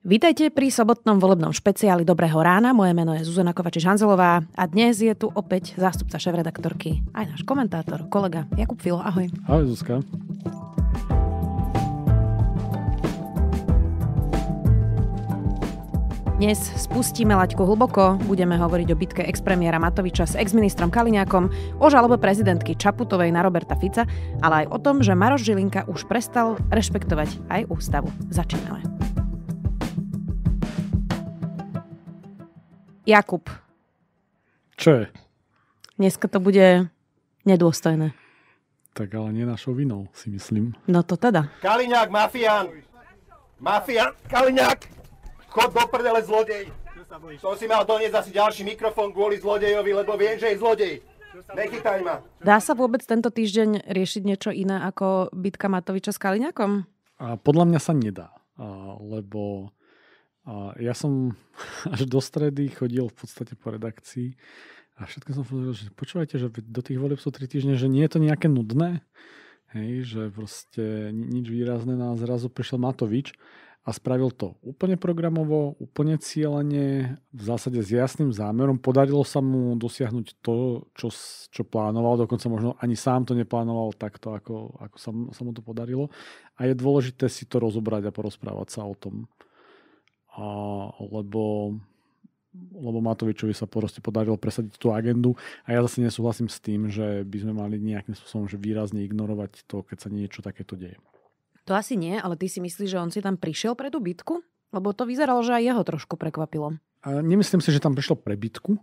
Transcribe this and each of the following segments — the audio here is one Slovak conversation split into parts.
Vítajte pri sobotnom volebnom špeciáli Dobrého rána. Moje meno je Zuzana Kovačiš-Hanzelová a dnes je tu opäť zástupca šéf-redaktorky, aj náš komentátor, kolega Jakub Filo. Ahoj. Ahoj Zuzka. Dnes spustíme laťku hlboko, budeme hovoriť o bitke expremiéra Matoviča s exministrom Kaliňákom, o žalobe prezidentky Čaputovej na Roberta Fica, ale aj o tom, že Maroš Žilinka už prestal rešpektovať aj ústavu. Začíname. Jakub. Čo je? Dneska to bude nedôstojné. Tak ale nie našou vinou, si myslím. No to teda. Kaliňák, mafián! Mafián, Kaliňák! Chod do prdele, zlodej! To si mal doniesť asi ďalší mikrofón kvôli zlodejovi, lebo viem, že je zlodej. Nechytaj ma. Dá sa vôbec tento týždeň riešiť niečo iné ako bitka Matoviča s Kaliňakom? A podľa mňa sa nedá, lebo a ja som až do stredy chodil v podstate po redakcii a všetko som povedal, že počúvajte, že do tých volieb sú 3 týždne, že nie je to nejaké nudné, hej, že proste nič výrazné na zrazu prišiel Matovič a spravil to úplne programovo, úplne cieľene, v zásade s jasným zámerom. Podarilo sa mu dosiahnuť to, čo, čo plánoval, dokonca možno ani sám to neplánoval takto, ako, ako sa, sa mu to podarilo. A je dôležité si to rozobrať a porozprávať sa o tom a, lebo lebo Matovičovi sa proste podarilo presadiť tú agendu a ja zase nesúhlasím s tým, že by sme mali nejakým spôsobom že výrazne ignorovať to, keď sa niečo takéto deje. To asi nie, ale ty si myslíš, že on si tam prišiel pre tú bitku? Lebo to vyzeralo, že aj jeho trošku prekvapilo. A nemyslím si, že tam prišlo pre bitku.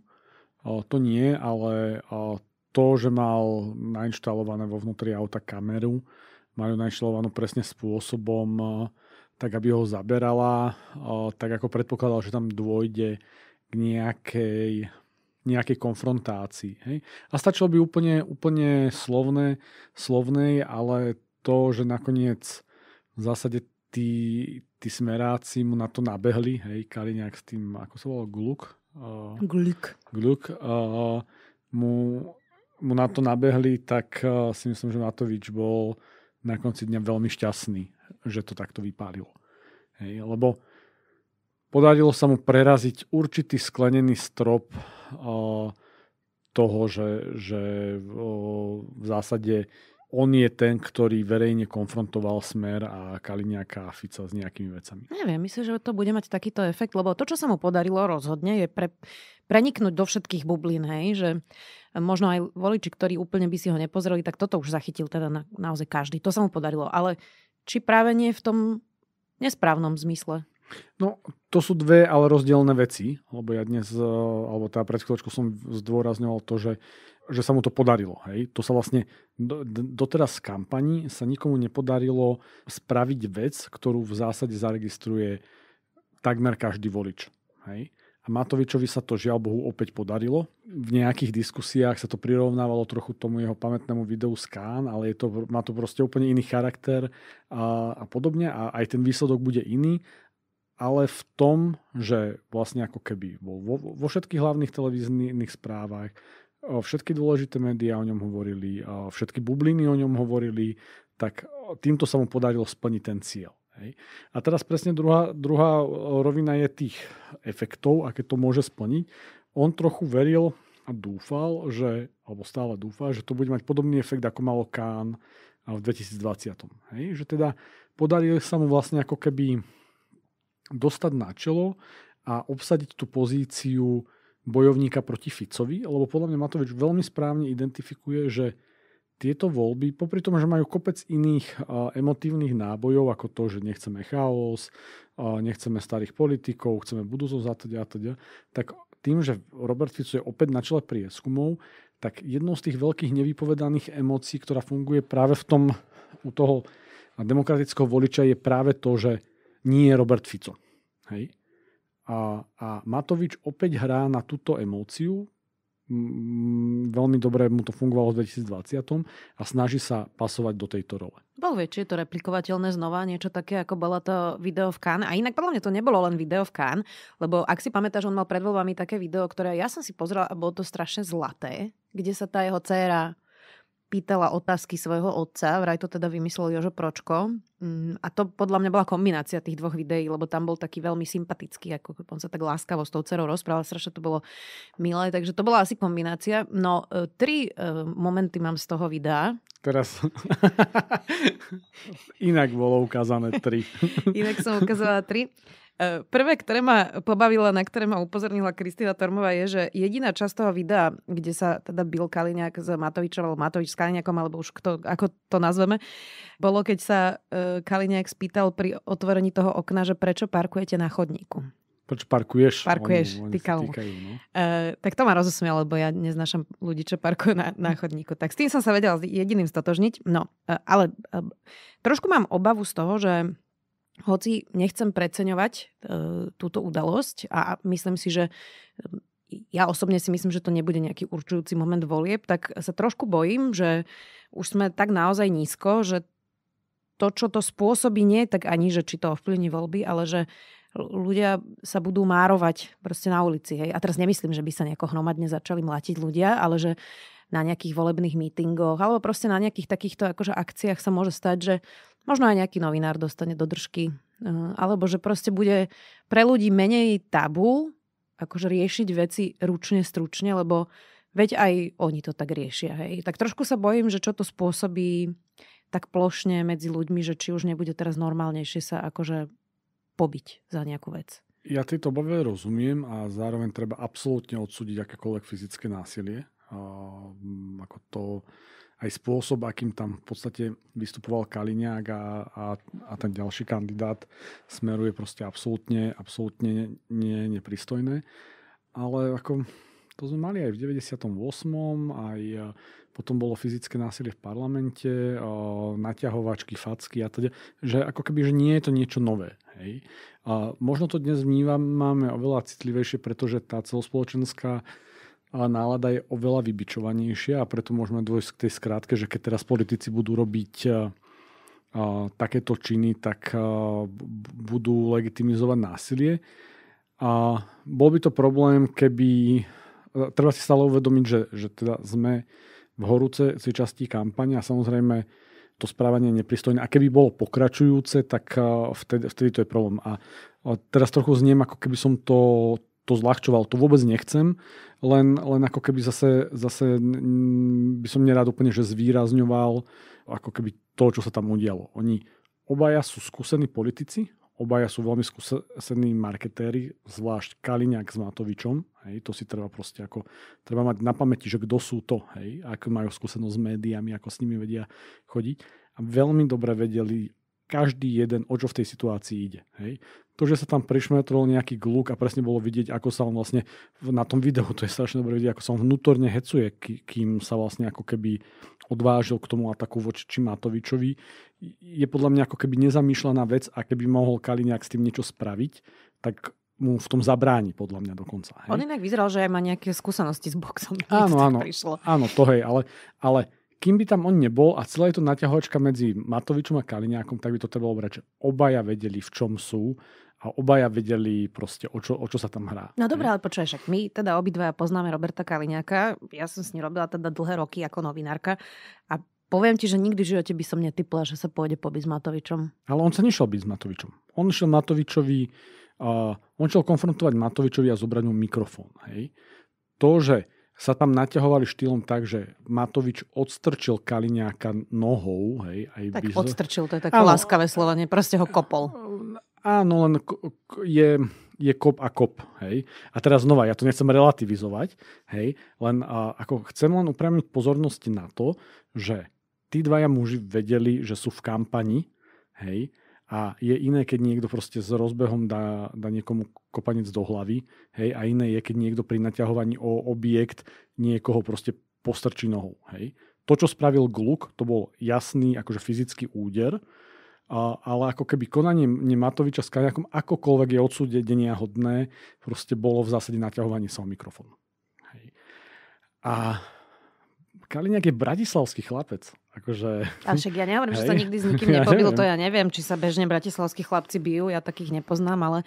O, to nie, ale o, to, že mal nainštalované vo vnútri auta kameru, majú nainštalovanú presne spôsobom, tak aby ho zaberala, tak ako predpokladal, že tam dôjde k nejakej, nejakej konfrontácii. Hej? A stačilo by úplne, úplne slovné, slovnej, ale to, že nakoniec v zásade tí, tí smeráci mu na to nabehli, hej, nejak s tým, ako sa volalo, Gluk? Uh, Gluk. Gluk uh, mu, mu na to nabehli, tak uh, si myslím, že Matovič bol na konci dňa veľmi šťastný že to takto vypálilo. Hej, lebo podarilo sa mu preraziť určitý sklenený strop o, toho, že, že o, v zásade on je ten, ktorý verejne konfrontoval Smer a Kaliňáka a Fica s nejakými vecami. Neviem, myslím, že to bude mať takýto efekt, lebo to, čo sa mu podarilo rozhodne, je pre, preniknúť do všetkých bublín, hej, že možno aj voliči, ktorí úplne by si ho nepozreli, tak toto už zachytil teda na, naozaj každý. To sa mu podarilo, ale či práve nie v tom nesprávnom zmysle? No, to sú dve ale rozdielne veci, lebo ja dnes, e, alebo tá teda pred chvíľočkou som zdôrazňoval to, že, že sa mu to podarilo. Hej? To sa vlastne doteraz z kampani sa nikomu nepodarilo spraviť vec, ktorú v zásade zaregistruje takmer každý volič. Hej? A Matovičovi sa to žiaľ Bohu opäť podarilo v nejakých diskusiách sa to prirovnávalo trochu tomu jeho pamätnému videu z Kán, ale je to, má to proste úplne iný charakter a, a podobne a aj ten výsledok bude iný, ale v tom, že vlastne ako keby bol vo, vo všetkých hlavných televíznych správach, všetky dôležité médiá o ňom hovorili, všetky bubliny o ňom hovorili, tak týmto sa mu podarilo splniť ten cieľ. Hej. A teraz presne druhá, druhá rovina je tých efektov, aké to môže splniť. On trochu veril a dúfal, že, alebo stále dúfa, že to bude mať podobný efekt, ako malo Kán v 2020. Hej? Že teda podarilo sa mu vlastne ako keby dostať na čelo a obsadiť tú pozíciu bojovníka proti Ficovi, lebo podľa mňa Matovič veľmi správne identifikuje, že tieto voľby, popri tom, že majú kopec iných emotívnych nábojov, ako to, že nechceme chaos, nechceme starých politikov, chceme budúcnosť a teda, a teda, tak tým, že Robert Fico je opäť na čele prieskumov, tak jednou z tých veľkých nevypovedaných emócií, ktorá funguje práve v tom, u toho demokratického voliča je práve to, že nie je Robert Fico. Hej? A, a Matovič opäť hrá na túto emóciu, veľmi dobre mu to fungovalo v 2020 a snaží sa pasovať do tejto role. Bol vie, či je to replikovateľné znova, niečo také, ako bola to video v Kán. A inak podľa mňa to nebolo len video v Kán, lebo ak si pamätáš, on mal pred voľbami také video, ktoré ja som si pozrela a bolo to strašne zlaté, kde sa tá jeho dcéra pýtala otázky svojho otca, vraj to teda vymyslel Jožo Pročko. Mm, a to podľa mňa bola kombinácia tých dvoch videí, lebo tam bol taký veľmi sympatický, ako on sa tak láskavo s tou dcerou rozprával, strašne to bolo milé, takže to bola asi kombinácia. No, e, tri e, momenty mám z toho videa. Teraz inak bolo ukázané tri. inak som ukázala tri. Eh, prvé, ktoré ma pobavila, na ktoré ma upozornila Kristýna Tormová, je, že jediná časť toho videa, kde sa teda Bill Kaliňák s Matovičom, alebo Matovič s Kaliňákom, alebo už kto, ako to nazveme, bolo, keď sa eh, Kaliňák spýtal pri otvorení toho okna, že prečo parkujete na chodníku. Prečo parkuješ? Parkuješ, oni, oni týkajú. no? uh, tak to ma rozosmialo, lebo ja neznášam ľudí, čo parkujú na, na chodníku. Tak s tým som sa vedela jediným stotožniť. No, uh, ale uh, trošku mám obavu z toho, že hoci nechcem preceňovať e, túto udalosť a myslím si, že e, ja osobne si myslím, že to nebude nejaký určujúci moment volieb, tak sa trošku bojím, že už sme tak naozaj nízko, že to, čo to spôsobí, nie tak ani, že či to ovplyvní voľby, ale že ľudia sa budú márovať proste na ulici. Hej. A teraz nemyslím, že by sa nejako hromadne začali mlátiť ľudia, ale že na nejakých volebných mítingoch alebo proste na nejakých takýchto akože akciách sa môže stať, že možno aj nejaký novinár dostane do držky, eh, alebo že proste bude pre ľudí menej tabu akože riešiť veci ručne, stručne, lebo veď aj oni to tak riešia. Hej. Tak trošku sa bojím, že čo to spôsobí tak plošne medzi ľuďmi, že či už nebude teraz normálnejšie sa akože pobiť za nejakú vec. Ja tieto obave rozumiem a zároveň treba absolútne odsúdiť akékoľvek fyzické násilie. A, mm, ako to aj spôsob, akým tam v podstate vystupoval Kaliňák a, a, a ten ďalší kandidát smeruje proste absolútne, absolútne nie, nepristojné. Ale ako to sme mali aj v 98. aj e, potom bolo fyzické násilie v parlamente, e, naťahovačky, facky a teda, že ako keby, že nie je to niečo nové. Hej. A možno to dnes vnímame oveľa citlivejšie, pretože tá celospoločenská ale nálada je oveľa vybičovanejšia a preto môžeme dôjsť k tej skrátke, že keď teraz politici budú robiť e, e, takéto činy, tak e, budú legitimizovať násilie. A bol by to problém, keby... Treba si stále uvedomiť, že, že teda sme v horúcej časti kampane a samozrejme to správanie je nepristojné. A keby bolo pokračujúce, tak vtedy, vtedy to je problém. A teraz trochu zniem, ako keby som to to zľahčoval, to vôbec nechcem, len, len ako keby zase, zase by som nerád úplne, že zvýrazňoval ako keby to, čo sa tam udialo. Oni obaja sú skúsení politici, obaja sú veľmi skúsení marketéri, zvlášť Kaliňák s Matovičom. Hej, to si treba proste ako, treba mať na pamäti, že kto sú to, hej, ako majú skúsenosť s médiami, ako s nimi vedia chodiť. A veľmi dobre vedeli každý jeden, o čo v tej situácii ide. Hej to, že sa tam prišmetrol nejaký gluk a presne bolo vidieť, ako sa on vlastne na tom videu, to je strašne dobre vidieť, ako sa on vnútorne hecuje, kým sa vlastne ako keby odvážil k tomu ataku voči Matovičovi, je podľa mňa ako keby nezamýšľaná vec a keby mohol nejak s tým niečo spraviť, tak mu v tom zabráni, podľa mňa dokonca. Hej? On inak vyzeral, že aj má nejaké skúsenosti s boxom. Áno, áno, prišlo. áno, to hej, ale, ale kým by tam on nebol a celá je to naťahovačka medzi Matovičom a Kaliňákom, tak by to trebalo brať, že obaja vedeli, v čom sú a obaja vedeli proste, o čo, o čo sa tam hrá. No dobré, ale počkaj, však my teda obidvaja poznáme Roberta Kaliňáka, ja som s ním robila teda dlhé roky ako novinárka a Poviem ti, že nikdy v živote by som netypla, že sa pôjde pobiť s Matovičom. Ale on sa nešiel byť s Matovičom. On šiel Matovičovi, uh, on šiel konfrontovať Matovičovi a zobrať mu mikrofón. Hej. To, že sa tam naťahovali štýlom tak, že Matovič odstrčil Kaliňáka nohou. Hej, aj tak bizo... odstrčil, to je také áno, láskavé slovo, proste ho kopol. Áno, len je, je kop a kop. Hej. A teraz znova, ja to nechcem relativizovať, hej, len a, ako chcem len upriamiť pozornosti na to, že tí dvaja muži vedeli, že sú v kampani, hej, a je iné, keď niekto proste s rozbehom dá, dá niekomu kopanec do hlavy. Hej, a iné je, keď niekto pri naťahovaní o objekt niekoho proste postrčí nohou. Hej. To, čo spravil Gluk, to bol jasný akože fyzický úder, a, ale ako keby konanie Matoviča s Kaňakom akokoľvek je odsúdenia hodné, proste bolo v zásade naťahovanie sa o mikrofón. Hej. A Kaliňák je bratislavský chlapec. Akože... A však ja nehovorím, hej. že sa nikdy s nikým nepobil, ja neviem. to ja neviem, či sa bežne bratislavskí chlapci bijú, ja takých nepoznám, ale,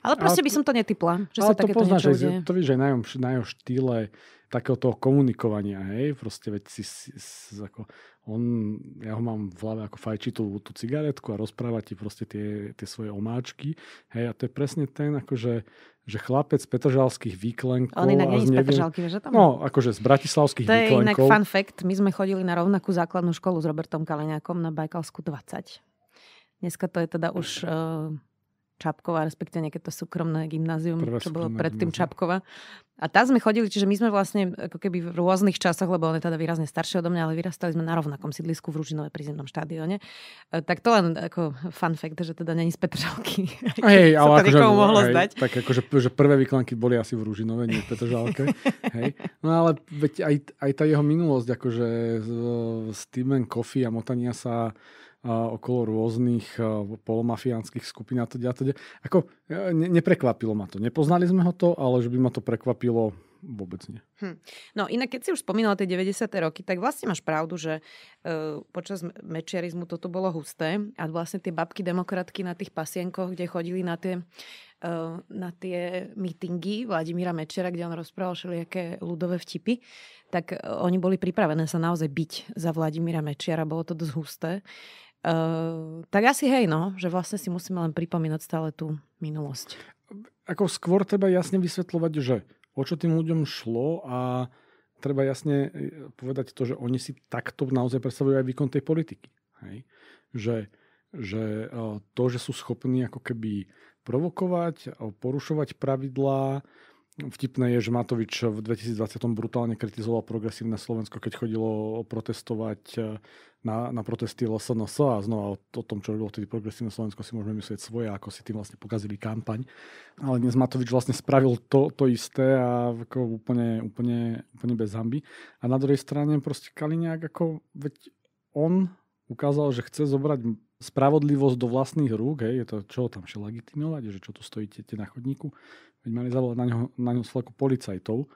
ale proste ale by som to netypla, že ale sa to takéto poznáš, že, to víš aj na jeho, na jeho štýle, takého toho komunikovania, hej, proste veď si, si, si ako, on, ja ho mám v hlave ako fajči tú, tú cigaretku a rozpráva ti proste tie, tie svoje omáčky, hej, a to je presne ten, akože, že chlapec z Petržalských výklenkov. On inak nie z Petržalky, že tam? No, akože z Bratislavských výklenkov. To je výklenkov. inak fun fact, my sme chodili na rovnakú základnú školu s Robertom Kaleňákom na Bajkalsku 20. Dneska to je teda už... Uh Čapkova, respektíve nejaké to súkromné gymnázium, Prvá čo bolo predtým gymnázium. Čapkova. A tá sme chodili, čiže my sme vlastne ako keby v rôznych časoch, lebo on je teda výrazne staršie odo mňa, ale vyrastali sme na rovnakom sídlisku v Ružinové pri zimnom štadióne. E, tak to len ako fun fact, že teda není z Petržalky. No hej, ale akože, mohlo hej, zdať. Tak akože že prvé výklanky boli asi v Ružinove, nie v Petržalke. hej. No ale veď aj, aj tá jeho minulosť, akože Steven Coffee a motania sa okolo rôznych polomafiánskych skupín a teda. teda. Ako, e, ne, neprekvapilo ma to. Nepoznali sme ho to, ale že by ma to prekvapilo, vôbec nie. Hm. No inak, keď si už spomínala tie 90. roky, tak vlastne máš pravdu, že e, počas mečiarizmu toto bolo husté a vlastne tie babky demokratky na tých pasienkoch, kde chodili na tie, e, na tie mítingy Vladimíra Mečera, kde on rozprával všelijaké ľudové vtipy, tak e, oni boli pripravené sa naozaj byť za Vladimíra Mečiara, bolo to dosť husté. Eh, tak asi hej, no, že vlastne si musíme len pripomínať stále tú minulosť. Ako skôr treba jasne vysvetľovať, že o čo tým ľuďom šlo a treba jasne eh, povedať to, že oni si takto naozaj predstavujú aj výkon tej politiky. Hej? Že, že eh, to, že sú schopní ako keby provokovať, porušovať pravidlá, Vtipné je, že Matovič v 2020 brutálne kritizoval progresívne Slovensko, keď chodilo protestovať eh, na, na protesty LSNS a znova o, o tom, čo robilo vtedy progresívne Slovensko, si môžeme myslieť svoje, ako si tým vlastne pokazili kampaň. Ale dnes Matovič vlastne spravil to, to isté a ako úplne, úplne, úplne bez zamby. A na druhej strane proste Kaliňák, ako veď on ukázal, že chce zobrať spravodlivosť do vlastných rúk, hej, je to, čo tam šel legitimovať, že čo tu stojíte na chodníku, Veď mali zavolať na ňo, na ňu slaku policajtov.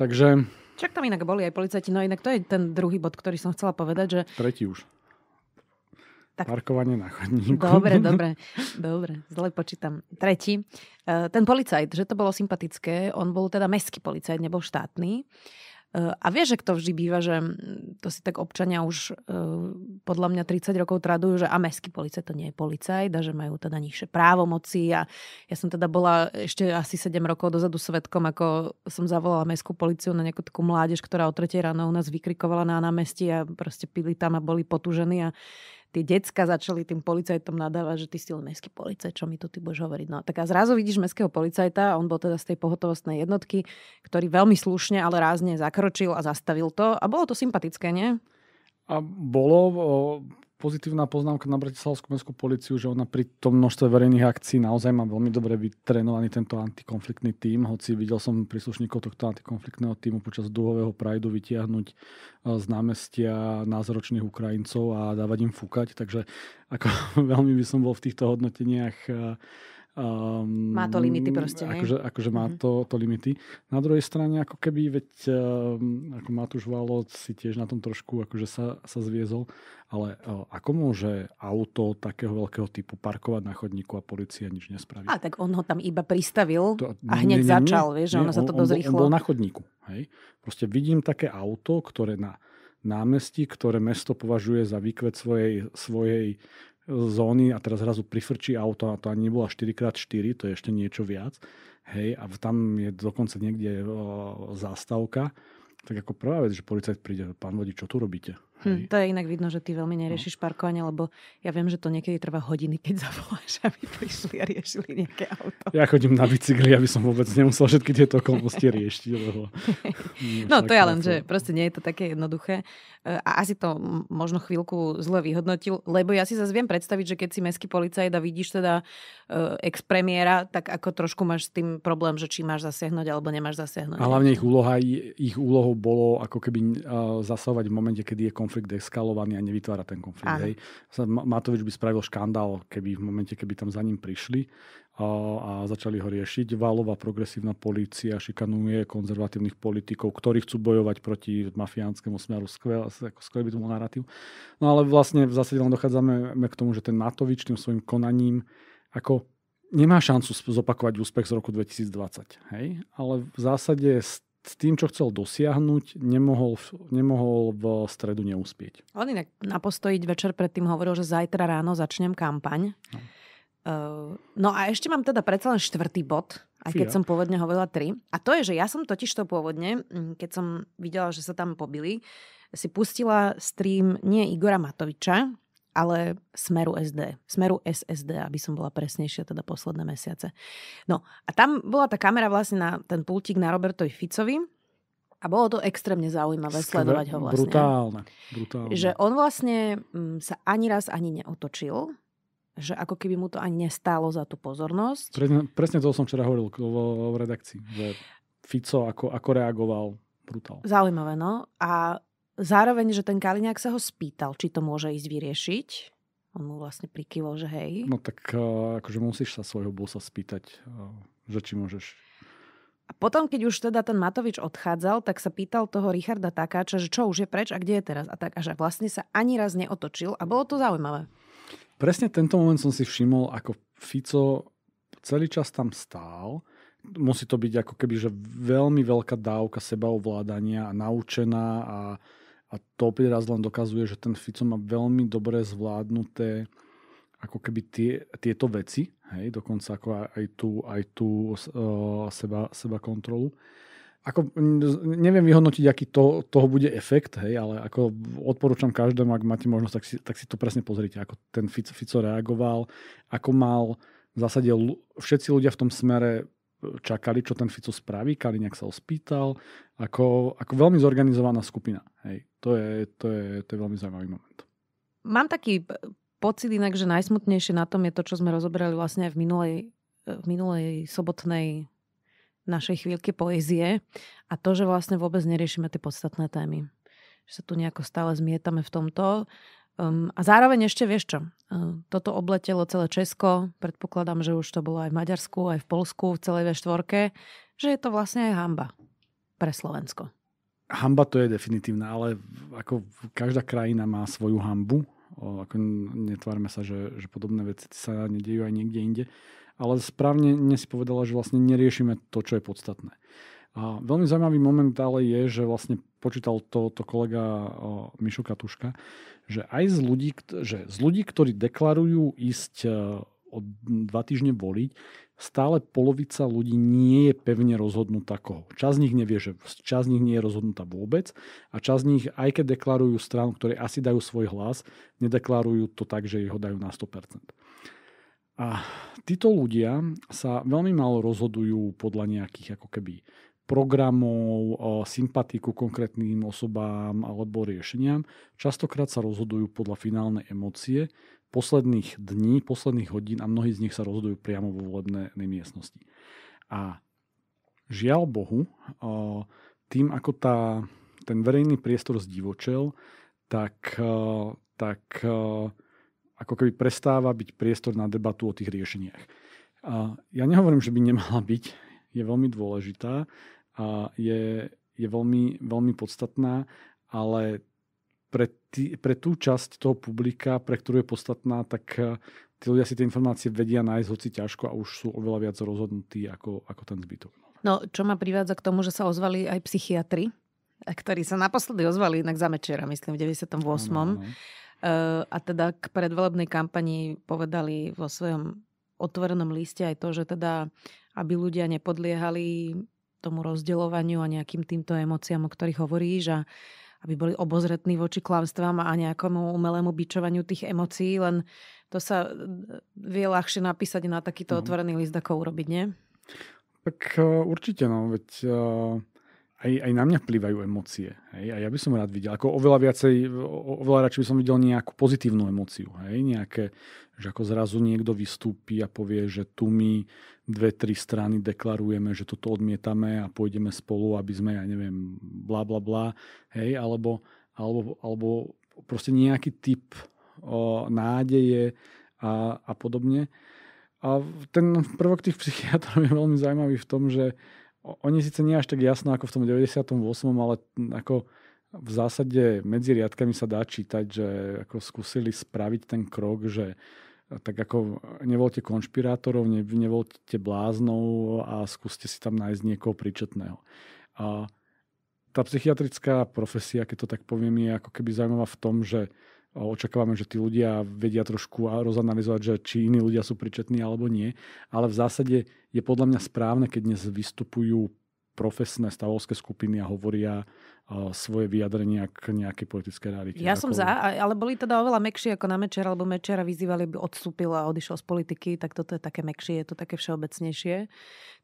Takže... Čak tam inak boli aj policajti, no inak to je ten druhý bod, ktorý som chcela povedať, že... Tretí už. Tak... Parkovanie na chodníku. Dobre, dobre, dobre, zle počítam. Tretí, eh, ten policajt, že to bolo sympatické, on bol teda mestský policajt, nebol štátny. Eh, a vieš, že to vždy býva, že mm, to si tak občania už eh, podľa mňa 30 rokov tradujú, že a mestský policaj to nie je policajt a že majú teda nižšie právomoci. A ja som teda bola ešte asi 7 rokov dozadu svetkom, ako som zavolala mestskú policiu na nejakú takú mládež, ktorá o 3 ráno u nás vykrikovala na námestí a proste pili tam a boli potúžení. A tie decka začali tým policajtom nadávať, že ty si len mestský policajt, čo mi to ty budeš hovoriť. No tak a zrazu vidíš mestského policajta, on bol teda z tej pohotovostnej jednotky, ktorý veľmi slušne, ale rázne zakročil a zastavil to a bolo to sympatické, nie? A bolo, pozitívna poznámka na Bratislavskú mestskú policiu, že ona pri tom množstve verejných akcií naozaj má veľmi dobre vytrénovaný tento antikonfliktný tím, hoci videl som príslušníkov tohto antikonfliktného týmu počas dúhového prajdu vytiahnuť e, z námestia názročných Ukrajincov a dávať im fúkať, takže ako veľmi by som bol v týchto hodnoteniach e, Um, má to limity proste, nie? Akože, akože má mhm. to, to limity. Na druhej strane, ako keby, veď um, ako Matúš Valo si tiež na tom trošku akože sa, sa zviezol, ale uh, ako môže auto takého veľkého typu parkovať na chodníku a policia nič nespraví? A tak on ho tam iba pristavil to, a hneď nie, nie, začal, vieš, nie, ono on, sa to dosť rýchlo... On bol na chodníku, hej? Proste vidím také auto, ktoré na námestí, ktoré mesto považuje za výkvet svojej, svojej zóny a teraz zrazu prifrčí auto a to ani nebola 4x4, to je ešte niečo viac. Hej, a tam je dokonca niekde o, zástavka. Tak ako prvá vec, že policajt príde, pán vodič, čo tu robíte? Hm, to je inak vidno, že ty veľmi neriešiš no. parkovanie, lebo ja viem, že to niekedy trvá hodiny, keď zavoláš, aby prišli a riešili nejaké auto. Ja chodím na bicykli, aby som vôbec nemusel všetky tieto okolnosti riešiť. Lebo... no to je len, to... že proste nie je to také jednoduché. E, a asi to možno chvíľku zle vyhodnotil, lebo ja si zase viem predstaviť, že keď si mestský policajt a vidíš teda e, ex-premiéra, tak ako trošku máš s tým problém, že či máš zasiahnuť alebo nemáš zasiahnuť. A hlavne ich, úloha, ich úlohou bolo ako keby e, zasahovať v momente, kedy je konflikt eskalovaný a nevytvára ten konflikt. Hej. Matovič by spravil škandál, keby v momente, keby tam za ním prišli a, a začali ho riešiť. Válová progresívna polícia šikanuje konzervatívnych politikov, ktorí chcú bojovať proti mafiánskemu smeru. Skvelý by to bol narratív. No ale vlastne v zásade len dochádzame k tomu, že ten Matovič tým svojim konaním ako nemá šancu zopakovať úspech z roku 2020. Hej? Ale v zásade s tým, čo chcel dosiahnuť, nemohol, nemohol v stredu neúspieť. On inak na postojiť večer predtým hovoril, že zajtra ráno začnem kampaň. No. Uh, no a ešte mám teda predsa len štvrtý bod, aj keď Fia. som pôvodne hovorila tri. A to je, že ja som totiž to pôvodne, mm, keď som videla, že sa tam pobili, si pustila stream nie Igora Matoviča, ale smeru SD, smeru SSD, aby som bola presnejšia, teda posledné mesiace. No a tam bola tá kamera vlastne na ten pultík na Robertovi Ficovi a bolo to extrémne zaujímavé Skve- sledovať ho vlastne. Brutálne, brutálne. Že on vlastne mm, sa ani raz ani neotočil, že ako keby mu to ani nestálo za tú pozornosť. Presne, presne to som včera hovoril v redakcii, že Fico ako, ako reagoval Brutálne. Zaujímavé, no. A zároveň, že ten Kaliňák sa ho spýtal, či to môže ísť vyriešiť. On mu vlastne prikyvol, že hej. No tak e, akože musíš sa svojho bosa spýtať, e, že či môžeš. A potom, keď už teda ten Matovič odchádzal, tak sa pýtal toho Richarda Takáča, že čo už je preč a kde je teraz. A tak, a že vlastne sa ani raz neotočil a bolo to zaujímavé. Presne tento moment som si všimol, ako Fico celý čas tam stál musí to byť ako keby že veľmi veľká dávka sebaovládania a naučená a a to opäť raz len dokazuje, že ten Fico má veľmi dobre zvládnuté ako keby tie, tieto veci, hej, dokonca ako aj tú, aj tú uh, seba, seba kontrolu. Ako, neviem vyhodnotiť, aký to, toho bude efekt, hej, ale ako odporúčam každému, ak máte možnosť, tak si, tak si to presne pozrite, ako ten Fico, Fico reagoval, ako mal v zásade všetci ľudia v tom smere čakali, čo ten Fico spraví, nejak sa ospýtal, spýtal, ako, ako veľmi zorganizovaná skupina. Hej, to, je, to, je, to je veľmi zaujímavý moment. Mám taký pocit inak, že najsmutnejšie na tom je to, čo sme rozoberali vlastne aj v minulej, v minulej sobotnej našej chvíľke poézie a to, že vlastne vôbec neriešime tie podstatné témy. Že sa tu nejako stále zmietame v tomto. Um, a zároveň ešte vieš čo, Um, toto obletelo celé Česko, predpokladám, že už to bolo aj v Maďarsku, aj v Polsku, v celej V4, že je to vlastne aj hamba pre Slovensko. Hamba to je definitívna, ale ako každá krajina má svoju hambu. O, ako netvárme sa, že, že podobné veci sa nedejú aj niekde inde. Ale správne si povedala, že vlastne neriešime to, čo je podstatné. A veľmi zaujímavý moment ale je, že vlastne počítal to, to kolega Mišu Katuška, že aj z ľudí, že z ľudí, ktorí deklarujú ísť e, o dva týždne voliť, stále polovica ľudí nie je pevne rozhodnutá koho. Čas z nich nevie, že čas z nich nie je rozhodnutá vôbec a čas z nich, aj keď deklarujú stranu, ktoré asi dajú svoj hlas, nedeklarujú to tak, že ho dajú na 100%. A títo ľudia sa veľmi málo rozhodujú podľa nejakých ako keby programov, sympatiku konkrétnym osobám alebo riešeniam. Častokrát sa rozhodujú podľa finálnej emócie posledných dní, posledných hodín a mnohí z nich sa rozhodujú priamo vo volebnej miestnosti. A žiaľ Bohu, tým ako tá, ten verejný priestor zdivočel, tak, tak ako keby prestáva byť priestor na debatu o tých riešeniach. Ja nehovorím, že by nemala byť, je veľmi dôležitá, je, je veľmi, veľmi podstatná, ale pre, tý, pre tú časť toho publika, pre ktorú je podstatná, tak eh, tí ľudia si tie informácie vedia nájsť hoci ťažko a už sú oveľa viac rozhodnutí ako, ako ten zbytok. No, čo ma privádza k tomu, že sa ozvali aj psychiatri, eh, ktorí sa naposledy ozvali inak za mečera, myslím, v 98. no, no. A teda k predvolebnej kampani povedali vo svojom otvorenom liste aj to, že teda aby ľudia nepodliehali tomu rozdeľovaniu a nejakým týmto emóciám, o ktorých hovoríš a aby boli obozretní voči klamstvám a nejakomu umelému bičovaniu tých emócií, len to sa e, vie ľahšie napísať na takýto no. otvorený list, ako urobiť, nie? Tak e, určite, no, veď e, aj, aj na mňa plývajú emócie. Hej? A ja by som rád videl, ako oveľa viacej, oveľa radšej by som videl nejakú pozitívnu emóciu, hej? nejaké že ako zrazu niekto vystúpi a povie, že tu my dve, tri strany deklarujeme, že toto odmietame a pôjdeme spolu, aby sme, ja neviem, bla bla bla, hej, alebo, alebo, alebo proste nejaký typ o, nádeje a, a podobne. A ten prvok tých psychiatrov je veľmi zaujímavý v tom, že oni síce nie až tak jasno ako v tom 98., ale ako v zásade medzi riadkami sa dá čítať, že ako skúsili spraviť ten krok, že tak ako nevolte konšpirátorov, nevolte bláznov a skúste si tam nájsť niekoho príčetného. A tá psychiatrická profesia, keď to tak poviem, je ako keby zaujímavá v tom, že očakávame, že tí ľudia vedia trošku rozanalizovať, že či iní ľudia sú pričetní alebo nie. Ale v zásade je podľa mňa správne, keď dnes vystupujú profesné stavovské skupiny a hovoria svoje vyjadrenia k nejakej politickej realite. Ja som za, ale boli teda oveľa mekšie ako na Mečera, lebo Mečera vyzývali, by odstúpil a odišiel z politiky, tak toto je také mekšie, je to také všeobecnejšie.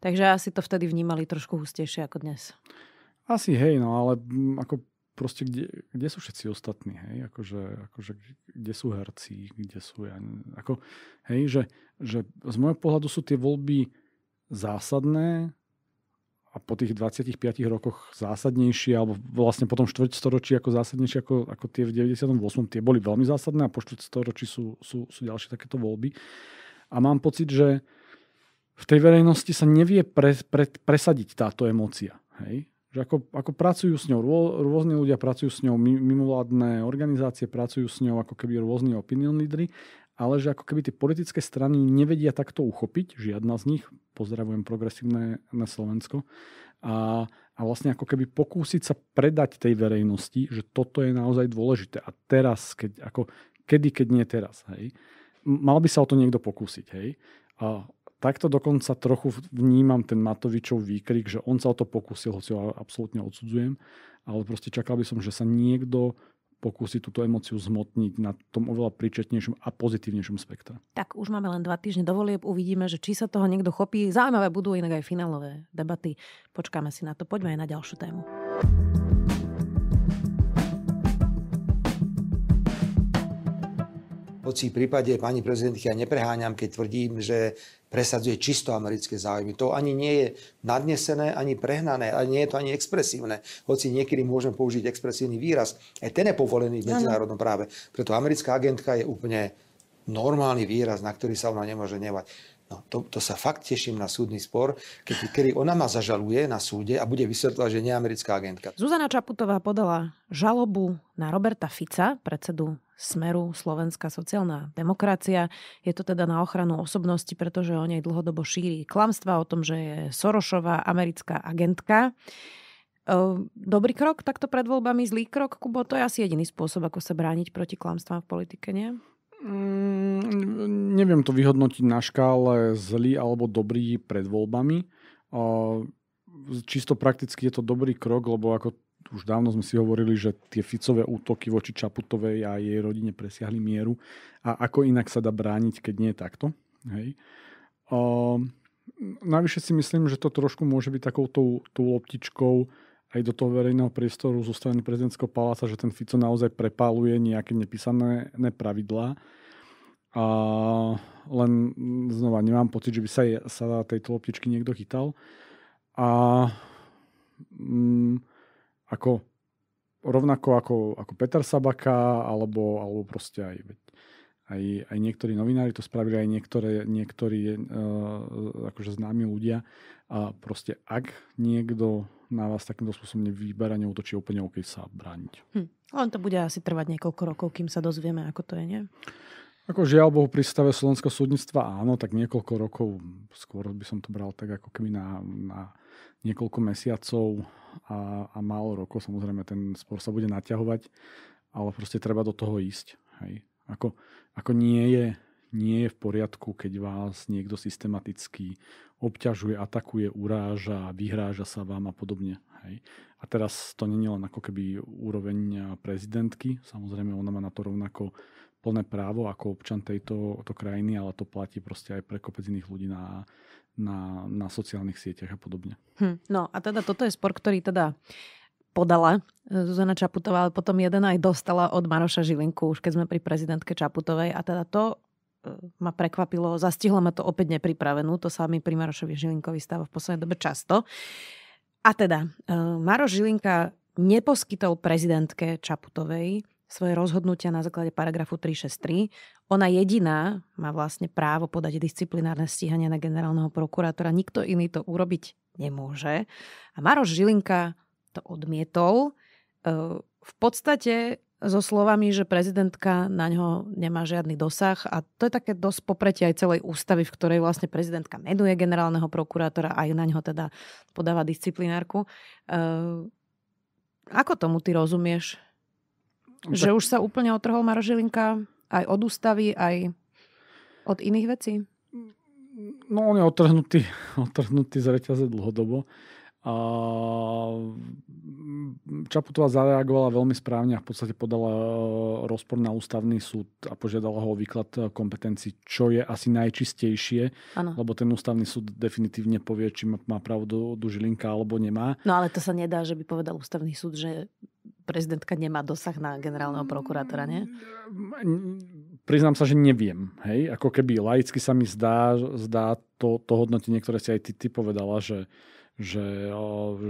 Takže asi to vtedy vnímali trošku hustejšie ako dnes. Asi hej, no ale mm, ako proste, kde, kde sú všetci ostatní, hej, akože, akože kde sú herci, kde sú, ja, ako, hej, že, že z môjho pohľadu sú tie voľby zásadné, a po tých 25 rokoch zásadnejšie, alebo vlastne potom storočí ako zásadnejšie ako, ako tie v 98. Tie boli veľmi zásadné a po storočí sú, sú, sú ďalšie takéto voľby. A mám pocit, že v tej verejnosti sa nevie pre, pre, presadiť táto emócia. Hej? Že ako, ako pracujú s ňou, rô, rôzni ľudia pracujú s ňou, mimovládne organizácie pracujú s ňou ako keby rôzni opinion lídry ale že ako keby tie politické strany nevedia takto uchopiť, žiadna z nich, pozdravujem progresívne na Slovensko, a, a vlastne ako keby pokúsiť sa predať tej verejnosti, že toto je naozaj dôležité. A teraz, keď, ako, kedy, keď nie teraz, hej, mal by sa o to niekto pokúsiť, hej. A takto dokonca trochu vnímam ten Matovičov výkrik, že on sa o to pokúsil, hoci ho absolútne odsudzujem, ale proste čakal by som, že sa niekto pokúsi túto emociu zmotniť na tom oveľa príčetnejšom a pozitívnejšom spektre. Tak už máme len dva týždne dovolieb, uvidíme, že či sa toho niekto chopí. Zaujímavé budú inak aj finálové debaty. Počkáme si na to, poďme aj na ďalšiu tému. hoci v prípade pani prezidentky ja nepreháňam, keď tvrdím, že presadzuje čisto americké záujmy. To ani nie je nadnesené, ani prehnané, ani nie je to ani expresívne. Hoci niekedy môžeme použiť expresívny výraz, aj ten je povolený v medzinárodnom práve. Preto americká agentka je úplne normálny výraz, na ktorý sa ona nemôže nevať. No, to, to sa fakt teším na súdny spor, keď, kedy ona ma zažaluje na súde a bude vysvetľovať, že nie americká agentka. Zuzana Čaputová podala žalobu na Roberta Fica, predsedu smeru Slovenská sociálna demokracia. Je to teda na ochranu osobnosti, pretože o nej dlhodobo šíri klamstva o tom, že je Sorošová americká agentka. Ehm, dobrý krok takto pred voľbami, zlý krok, Kubo, to je asi jediný spôsob, ako sa brániť proti klamstvám v politike, nie? Mm, neviem to vyhodnotiť na škále zlý alebo dobrý pred voľbami. Ehm, čisto prakticky je to dobrý krok, lebo ako už dávno sme si hovorili, že tie Ficové útoky voči Čaputovej a jej rodine presiahli mieru. A ako inak sa dá brániť, keď nie takto? Hej. Um, navyše si myslím, že to trošku môže byť takou tou, tou loptičkou aj do toho verejného priestoru zo strany prezidentského paláca, že ten Fico naozaj prepáluje nejaké nepísané pravidlá. A len znova nemám pocit, že by sa, sa tejto loptičky niekto chytal. A mm, ako, rovnako ako, ako Peter Sabaka, alebo, alebo proste aj, aj, aj niektorí novinári to spravili, aj niektoré, niektorí uh, akože známi ľudia. A proste, ak niekto na vás takýmto spôsobom nevyberá, neútočí úplne OK sa brániť. Hm. Len to bude asi trvať niekoľko rokov, kým sa dozvieme, ako to je, nie? Ako žiaľ Bohu pri stave slovenského súdnictva áno, tak niekoľko rokov skôr by som to bral tak ako keby na, na niekoľko mesiacov a, a málo rokov. Samozrejme, ten spor sa bude naťahovať, ale proste treba do toho ísť. Hej. Ako, ako nie, je, nie je v poriadku, keď vás niekto systematicky obťažuje, atakuje, uráža, vyhráža sa vám a podobne. Hej. A teraz to nie je len ako keby úroveň prezidentky, samozrejme ona má na to rovnako plné právo ako občan tejto to krajiny, ale to platí proste aj pre kopec iných ľudí na, na, na sociálnych sieťach a podobne. Hm, no a teda toto je spor, ktorý teda podala e, Zuzana Čaputová, ale potom jeden aj dostala od Maroša Žilinku, už keď sme pri prezidentke Čaputovej. A teda to e, ma prekvapilo, zastihlo ma to opäť nepripravenú, to sa mi pri Marošovi Žilinkovi stáva v poslednej dobe často. A teda, e, Maroš Žilinka neposkytol prezidentke Čaputovej svoje rozhodnutia na základe paragrafu 363. Ona jediná má vlastne právo podať disciplinárne stíhanie na generálneho prokurátora. Nikto iný to urobiť nemôže. A Maroš Žilinka to odmietol. E, v podstate so slovami, že prezidentka na ňo nemá žiadny dosah a to je také dosť popretie aj celej ústavy, v ktorej vlastne prezidentka menuje generálneho prokurátora a aj na ňo teda podáva disciplinárku. E, ako tomu ty rozumieš? No Že už sa úplne otrhol Maro Žilinka aj od ústavy, aj od iných vecí? No on je otrhnutý, otrhnutý z reťaze dlhodobo. Mm, Čaputová zareagovala veľmi správne a v podstate podala e, rozpor na ústavný súd a požiadala ho o výklad e, kompetencií, čo je asi najčistejšie, ano. lebo ten ústavný súd definitívne povie, či má pravdu do Žilinka alebo nemá. No ale to sa nedá, že by povedal ústavný súd, že prezidentka nemá dosah na generálneho prokurátora, nie? Mm, priznám sa, že neviem. Hej? Ako keby laicky sa mi zdá, zdá to, to hodnotenie, ktoré si aj ty, ty povedala, že že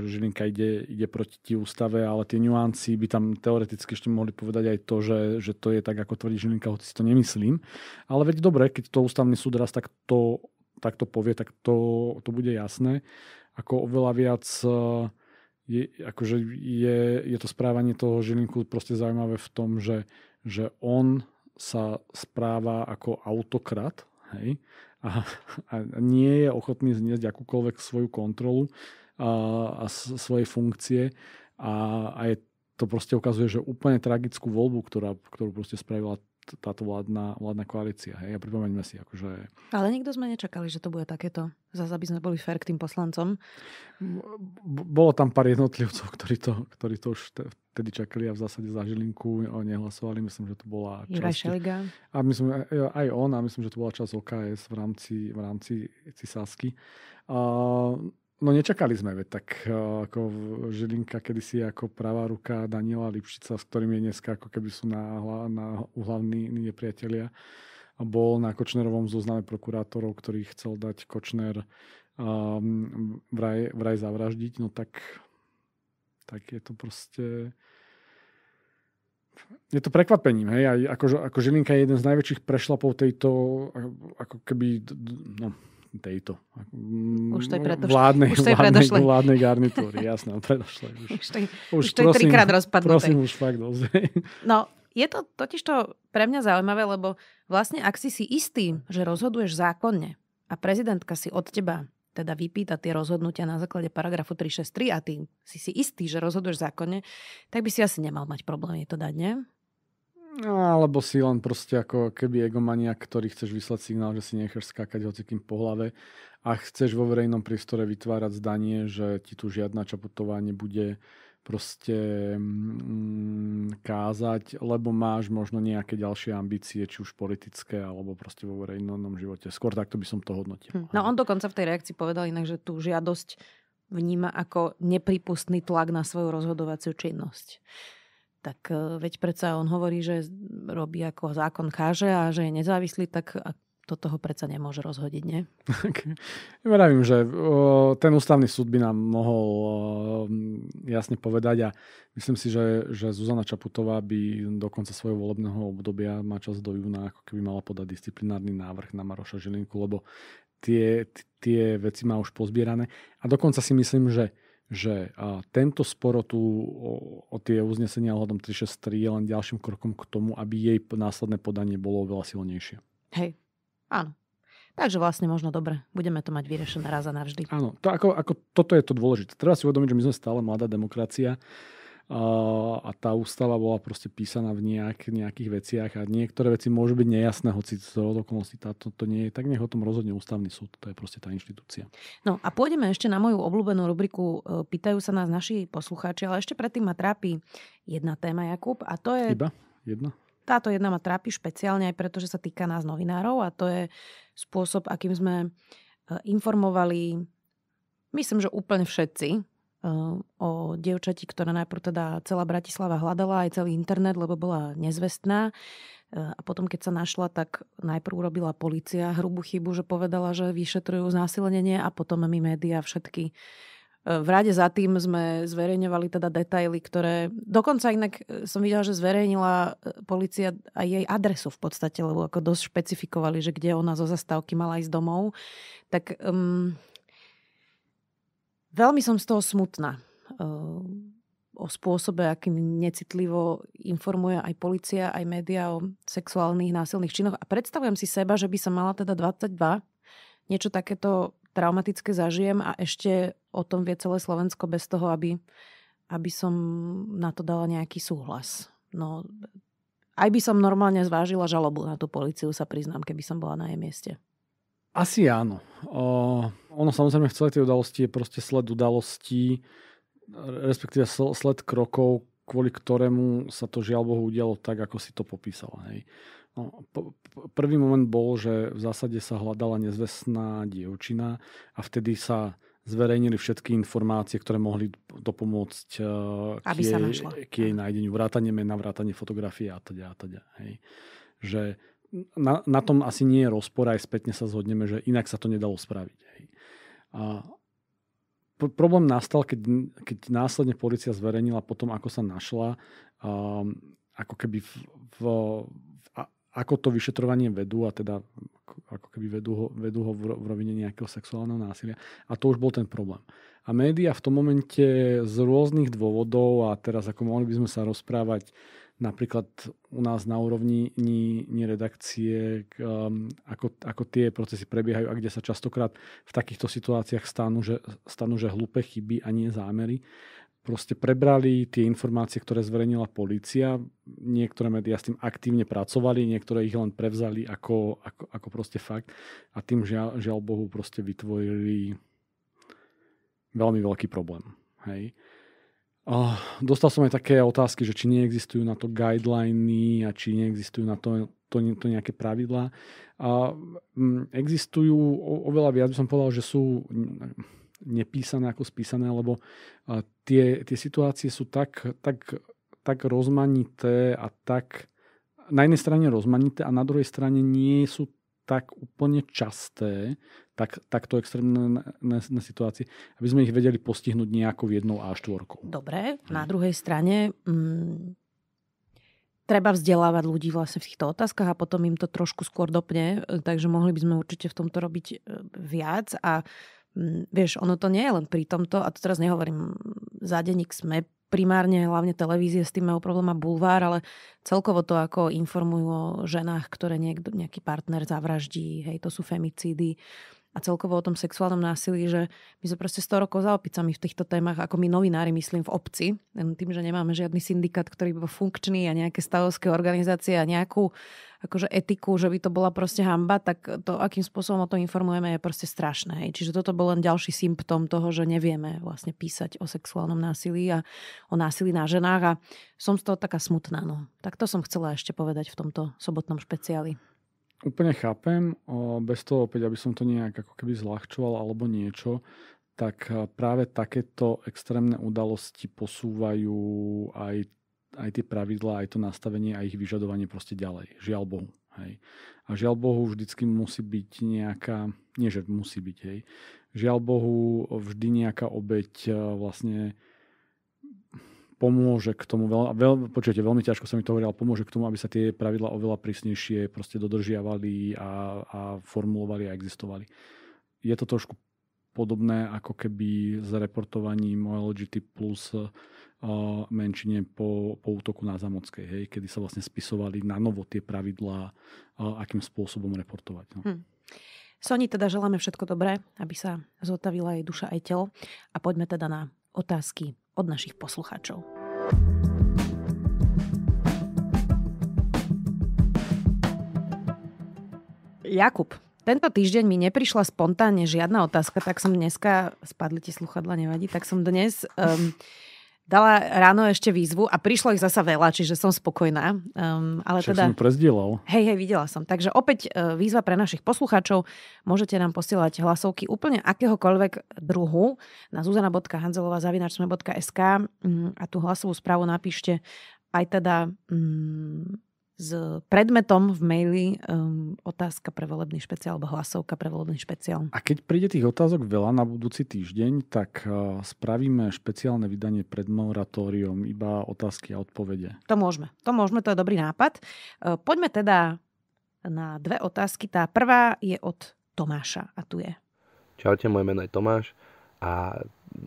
Žilinka ide, ide proti ústave, ale tie nuanci by tam teoreticky ešte mohli povedať aj to, že, že to je tak, ako tvrdí Žilinka, hoci si to nemyslím. Ale veď dobre, keď to ústavný súd raz takto, to povie, tak to, to bude jasné. Ako oveľa viac e, je, akože je, je to správanie toho Žilinku proste zaujímavé v tom, že, že on sa správa ako autokrat, hej, a, a nie je ochotný zniesť akúkoľvek svoju kontrolu a, a svoje funkcie a, a je, to proste ukazuje, že úplne tragickú voľbu, ktorá, ktorú proste spravila táto vládna, vládna koalícia. Hej? A pripomeňme si, akože... Ale nikto sme nečakali, že to bude takéto. Zase, aby sme boli fér k tým poslancom. Bolo tam pár jednotlivcov, ktorí to, ktorí to už vtedy čakali a v zásade za Žilinku nehlasovali. Myslím, že to bola časť... A myslím, e, e, aj on, a myslím, že to bola časť OKS v rámci, v rámci Cisásky. Uh, No nečakali sme, veď tak eh, ako Žilinka kedysi ako pravá ruka Daniela Lipšica, s ktorým je dneska ako keby sú na, na uhlavní nepriatelia, bol na Kočnerovom zozname prokurátorov, ktorý chcel dať Kočner um, vraj, vraj zavraždiť, no tak, tak je to proste je to prekvapením, hej, aj ako, ako Žilinka je jeden z najväčších prešlapov tejto ako keby, no, tejto už tej mm, predošle, vládnej, už je vládnej, vládnej garnitúry. Jasné, predošle. Už, už, tej, už, už tej prosím, trikrát rozpadnuté. Prosím, už fakt dosť. No, je to totiž to pre mňa zaujímavé, lebo vlastne ak si si istý, že rozhoduješ zákonne a prezidentka si od teba teda vypýta tie rozhodnutia na základe paragrafu 363 a ty si si istý, že rozhoduješ zákonne, tak by si asi nemal mať problém jej to dať, nie? No, alebo si len proste ako keby egomaniak, ktorý chceš vyslať signál, že si necháš skákať hocikým po hlave a chceš vo verejnom priestore vytvárať zdanie, že ti tu žiadna čapotová nebude proste mm, kázať, lebo máš možno nejaké ďalšie ambície, či už politické, alebo proste vo verejnom živote. Skôr takto by som to hodnotil. Hm. No on dokonca v tej reakcii povedal inak, že tú žiadosť vníma ako nepripustný tlak na svoju rozhodovaciu činnosť tak e, veď predsa on hovorí, že robí ako zákon káže a že je nezávislý, tak to toho predsa nemôže rozhodiť, nie? Okay. Vravím, že ten ústavný súd by nám mohol jasne povedať a myslím si, že, že Zuzana Čaputová by do konca svojho volebného obdobia má čas do júna, ako keby mala podať disciplinárny návrh na Maroša Žilinku, lebo tie, tie veci má už pozbierané. A dokonca si myslím, že že tento spor o, o tie uznesenia hľadom 363 je len ďalším krokom k tomu, aby jej následné podanie bolo veľa silnejšie. Hej, áno. Takže vlastne možno dobre, budeme to mať vyriešené raz a navždy. Áno, to ako, ako, toto je to dôležité. Treba si uvedomiť, že my sme stále mladá demokracia a tá ústava bola proste písaná v nejak, nejakých veciach a niektoré veci môžu byť nejasné, hoci z okolností táto to nie je, tak nech o tom rozhodne ústavný súd, to je proste tá inštitúcia. No a pôjdeme ešte na moju obľúbenú rubriku e, Pýtajú sa nás naši poslucháči, ale ešte predtým ma trápi jedna téma, Jakub, a to je... Iba jedna? Táto jedna ma trápi špeciálne aj preto, že sa týka nás novinárov a to je spôsob, akým sme e, informovali, myslím, že úplne všetci, Ehm, o dievčati, ktorá najprv teda celá Bratislava hľadala aj celý internet, lebo bola nezvestná. Ehm, a potom, keď sa našla, tak najprv urobila policia hrubú chybu, že povedala, že vyšetrujú znásilnenie a potom my médiá všetky ehm, v rade za tým sme zverejňovali teda detaily, ktoré... Dokonca inak e, som videla, že zverejnila e, policia aj jej adresu v podstate, lebo ako dosť špecifikovali, že kde ona zo zastávky mala ísť domov. Tak um, Veľmi som z toho smutná eh, o spôsobe, akým necitlivo informuje aj policia, aj média o sexuálnych násilných činoch. A predstavujem si seba, že by som mala teda 22, niečo takéto traumatické zažijem a ešte o tom vie celé Slovensko bez toho, aby, aby som na to dala nejaký súhlas. No, aj by som normálne zvážila žalobu na tú policiu, sa priznám, keby som bola na jej mieste. Asi áno. O, ono samozrejme v celej tej udalosti je proste sled udalostí, respektíve sled krokov, kvôli ktorému sa to žiaľ Bohu udialo tak, ako si to popísala. Hej. No, p- prvý moment bol, že v zásade sa hľadala nezvestná dievčina a vtedy sa zverejnili všetky informácie, ktoré mohli dopomôcť e, k, jej, k jej nájdeniu. Vrátanie mena, vrátanie fotografie a teda a teda. Hej. Že na, na tom asi nie je rozpor, aj spätne sa zhodneme, že inak sa to nedalo spraviť. Hej. A problém nastal, keď, keď následne policia zverejnila potom, ako sa našla, um, ako keby v, v, v, a, ako to vyšetrovanie vedú a teda ako keby vedú ho, vedú ho v rovine nejakého sexuálneho násilia. A to už bol ten problém. A média v tom momente z rôznych dôvodov, a teraz ako mohli by sme sa rozprávať, uh, napríklad u nás na úrovni ni, ni redakcie, um, ako, ako tie procesy prebiehajú a kde sa častokrát v takýchto situáciách stanú, že, stanú, že hlúpe chyby a nie zámery. Proste prebrali tie informácie, ktoré zverejnila policia. Niektoré médiá s tým aktívne pracovali, niektoré ich len prevzali ako, ako, ako proste fakt. A tým žiaľ, žiaľ Bohu proste vytvorili veľmi veľký problém. Hej. Uh, dostal som aj také otázky, že či neexistujú na to guideliny a či neexistujú na to, to, to nejaké pravidlá. Uh, existujú o, oveľa viac, by som povedal, že sú nepísané ako spísané, lebo uh, tie, tie situácie sú tak, tak, tak rozmanité a tak na jednej strane rozmanité a na druhej strane nie sú tak úplne časté, tak, takto extrémne na, na situácii, aby sme ich vedeli postihnúť nejakou jednou a štvorkou. Dobre, hm. na druhej strane mm, treba vzdelávať ľudí vlastne v týchto otázkach a potom im to trošku skôr dopne, e, takže mohli by sme určite v tomto robiť e, viac a mm, vieš, ono to nie je len pri tomto, a to teraz nehovorím za denník SME, primárne hlavne televízie s tým majú problém a bulvár, ale celkovo to, ako informujú o ženách, ktoré niekto, nejaký partner zavraždí, hej, to sú femicídy, a celkovo o tom sexuálnom násilí, že my sme proste 100 rokov za opicami v týchto témach, ako my novinári myslím v obci, len tým, že nemáme žiadny syndikát, ktorý by bol funkčný a nejaké stavovské organizácie a nejakú akože etiku, že by to bola proste hamba, tak to, akým spôsobom o to informujeme, je proste strašné. Hej. Čiže toto bol len ďalší symptóm toho, že nevieme vlastne písať o sexuálnom násilí a o násilí na ženách a som z toho taká smutná. No. Tak to som chcela ešte povedať v tomto sobotnom špeciáli úplne chápem, bez toho opäť, aby som to nejak ako keby zľahčoval alebo niečo, tak e, práve takéto extrémne udalosti posúvajú aj, aj tie pravidlá, aj to nastavenie a ich vyžadovanie proste ďalej. Žiaľ Bohu. Hej. A žiaľ Bohu vždycky musí byť nejaká, nie že musí byť, hej, žiaľ Bohu vždy nejaká obeď e, vlastne pomôže k tomu, veľa, veľ, počujete, veľmi ťažko sa mi to hovorí, ale pomôže k tomu, aby sa tie pravidla oveľa prísnejšie proste dodržiavali a, a formulovali a existovali. Je to trošku podobné ako keby s reportovaním OLGT plus uh, menšine po, po útoku na Zamockej, hej, kedy sa vlastne spisovali na novo tie pravidlá, uh, akým spôsobom reportovať. No. Hm. Soni teda želáme všetko dobré, aby sa zotavila jej duša aj telo a poďme teda na otázky od našich poslucháčov. Jakub, tento týždeň mi neprišla spontánne žiadna otázka, tak som dneska, spadli ti sluchadla, nevadí, tak som dnes um, dala ráno ešte výzvu a prišlo ich zasa veľa, čiže som spokojná. Um, ale Však teda... som prezdielal. Hej, hej, videla som. Takže opäť uh, výzva pre našich poslucháčov. Môžete nám posielať hlasovky úplne akéhokoľvek druhu na zuzana.hanzelová.sk mm, a tú hlasovú správu napíšte aj teda um, s predmetom v maili um, otázka pre volebný špeciál alebo hlasovka pre volebný špeciál. A keď príde tých otázok veľa na budúci týždeň, tak uh, spravíme špeciálne vydanie pred moratóriom, iba otázky a odpovede. To môžeme, to môžeme, to je dobrý nápad. Uh, poďme teda na dve otázky. Tá prvá je od Tomáša a tu je. Čaute, moje meno je Tomáš a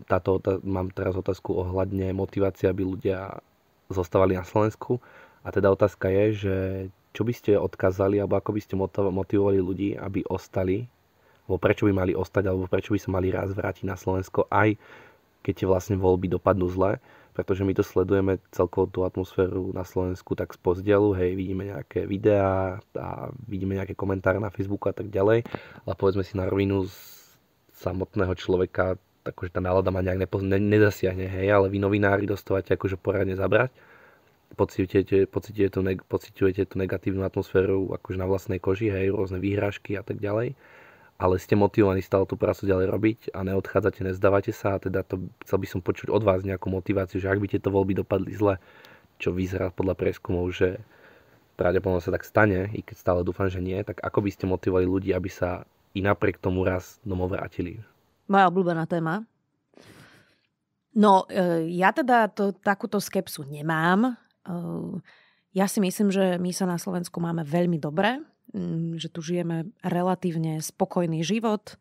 táto, tá, mám teraz otázku ohľadne motivácia, aby ľudia zostávali na Slovensku. A teda otázka je, že čo by ste odkázali, alebo ako by ste motivovali ľudí, aby ostali, alebo prečo by mali ostať, alebo prečo by sa mali raz vrátiť na Slovensko, aj keď tie vlastne voľby dopadnú zle, pretože my to sledujeme celkovo tú atmosféru na Slovensku tak z pozdielu, hej, vidíme nejaké videá a vidíme nejaké komentáre na Facebooku a tak ďalej, ale povedzme si na rovinu z samotného človeka, akože tá nálada ma nejak nepo, ne, nezasiahne, hej, ale vy novinári dostávate akože poradne zabrať pocitujete, pocitujete, tú, pocitujete tú negatívnu atmosféru akože na vlastnej koži, hej, rôzne výhražky a tak ďalej, ale ste motivovaní stále tú prácu ďalej robiť a neodchádzate, nezdávate sa a teda to chcel by som počuť od vás nejakú motiváciu, že ak by tieto voľby dopadli zle, čo vyzerá podľa preskumov, že pravdepodobne sa tak stane, i keď stále dúfam, že nie, tak ako by ste motivovali ľudí, aby sa i napriek tomu raz domov vrátili? Moja obľúbená téma, No, e, ja teda to, takúto skepsu nemám. Ehm, ja si myslím, že my sa na Slovensku máme veľmi dobre, mm, že tu žijeme relatívne spokojný život,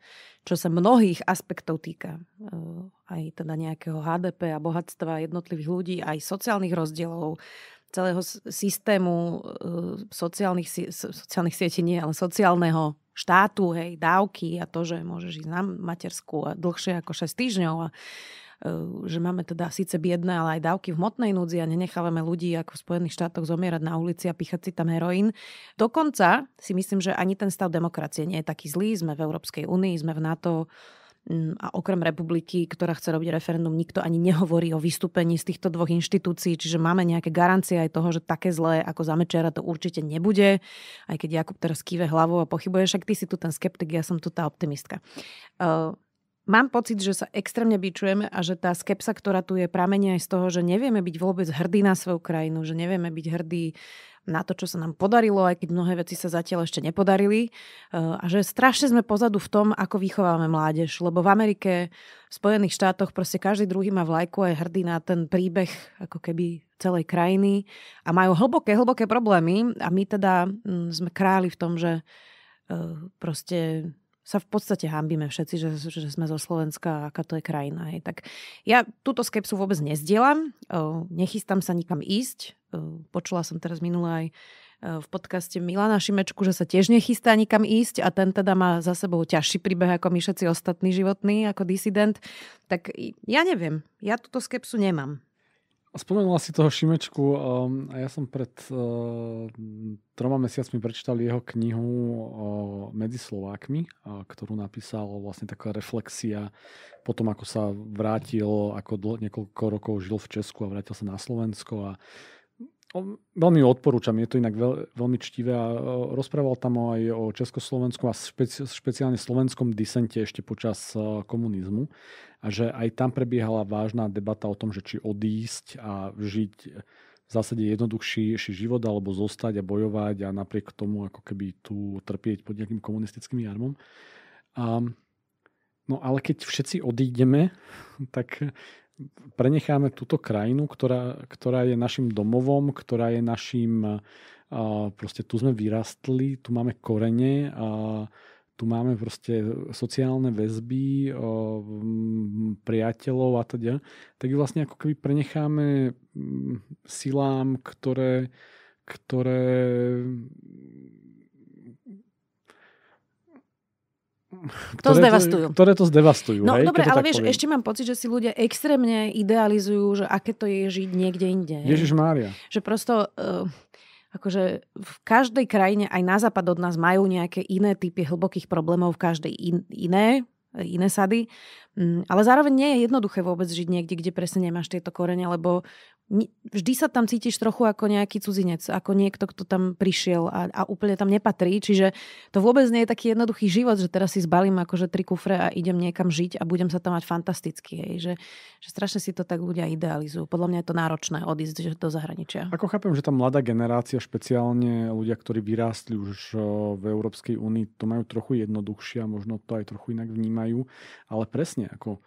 čo sa mnohých aspektov týka. Ehm, aj teda nejakého HDP a bohatstva jednotlivých ľudí, aj sociálnych rozdielov, celého systému ehm, sociálnych, sociálnych sietí, nie, ale sociálneho štátu, hej, dávky a to, že môžeš ísť na matersku a dlhšie ako 6 týždňov a Ehm, že máme teda síce biedné, ale aj dávky v hmotnej núdzi a nenechávame ľudí ako v Spojených štátoch zomierať na ulici a píchať si tam heroín. Dokonca si myslím, že ani ten stav demokracie nie je taký zlý. Sme v Európskej únii, sme v NATO, mm, a okrem republiky, ktorá chce robiť referendum, nikto ani nehovorí o vystúpení z týchto dvoch inštitúcií, čiže máme nejaké garancie aj toho, že také zlé ako zamečera to určite nebude, aj keď Jakub teraz kýve hlavou a pochybuje, však ty si tu ten skeptik, ja som tu tá optimistka. Uh, Mám pocit, že sa extrémne bičujeme a že tá skepsa, ktorá tu je, pramenia aj z toho, že nevieme byť vôbec hrdí na svoju krajinu, že nevieme byť hrdí na to, čo sa nám podarilo, aj keď mnohé veci sa zatiaľ ešte nepodarili. E, a že strašne sme pozadu v tom, ako vychovávame mládež. Lebo v Amerike, v Spojených štátoch proste každý druhý má vlajku a je hrdý na ten príbeh ako keby celej krajiny a majú hlboké, hlboké problémy a my teda sme králi v tom, že e, proste sa v podstate hambíme všetci, že, že sme zo Slovenska a aká to je krajina. Hej. Tak ja túto skepsu vôbec nezdielam, nechystám sa nikam ísť. Počula som teraz minulé aj v podcaste Milana Šimečku, že sa tiež nechystá nikam ísť a ten teda má za sebou ťažší príbeh ako my všetci ostatní životní, ako disident. Tak ja neviem, ja túto skepsu nemám. Spomenula si toho Šimečku um, a ja som pred uh, troma mesiacmi prečítal jeho knihu uh, Medzi Slovákmi, uh, ktorú napísal vlastne taká reflexia po tom, ako sa vrátil, ako dl- niekoľko rokov žil v Česku a vrátil sa na Slovensko a veľmi ju odporúčam, je to inak veľ, veľmi čtivé a e, rozprával tam aj o československom a špeci, špeciálne slovenskom disente ešte počas e, komunizmu a že aj tam prebiehala vážna debata o tom, že či odísť a žiť v zásade jednoduchší život alebo zostať a bojovať a napriek tomu ako keby tu trpieť pod nejakým komunistickým jarmom. A, no ale keď všetci odídeme, tak prenecháme túto krajinu, ktorá, ktorá je našim domovom, ktorá je našim, proste tu sme vyrastli, tu máme korene, tu máme proste sociálne väzby, priateľov a teda, tak ju vlastne ako keby prenecháme silám, ktoré, ktoré to ktoré zdevastujú. To, ktoré to zdevastujú. No hej? dobre, ale vieš, poviem. ešte mám pocit, že si ľudia extrémne idealizujú, že aké to je žiť niekde inde. Ježiš Mária. Že prosto... Uh, akože v každej krajine, aj na západ od nás, majú nejaké iné typy hlbokých problémov, v každej in, iné, iné sady. Mm, ale zároveň nie je jednoduché vôbec žiť niekde, kde presne nemáš tieto korene, lebo vždy sa tam cítiš trochu ako nejaký cudzinec, ako niekto, kto tam prišiel a, a úplne tam nepatrí. Čiže to vôbec nie je taký jednoduchý život, že teraz si zbalím akože tri kufre a idem niekam žiť a budem sa tam mať fantasticky. Hej. Že, že strašne si to tak ľudia idealizujú. Podľa mňa je to náročné odísť že do zahraničia. Ako chápem, že tá mladá generácia, špeciálne ľudia, ktorí vyrástli už v Európskej únii, to majú trochu jednoduchšie a možno to aj trochu inak vnímajú. Ale presne, ako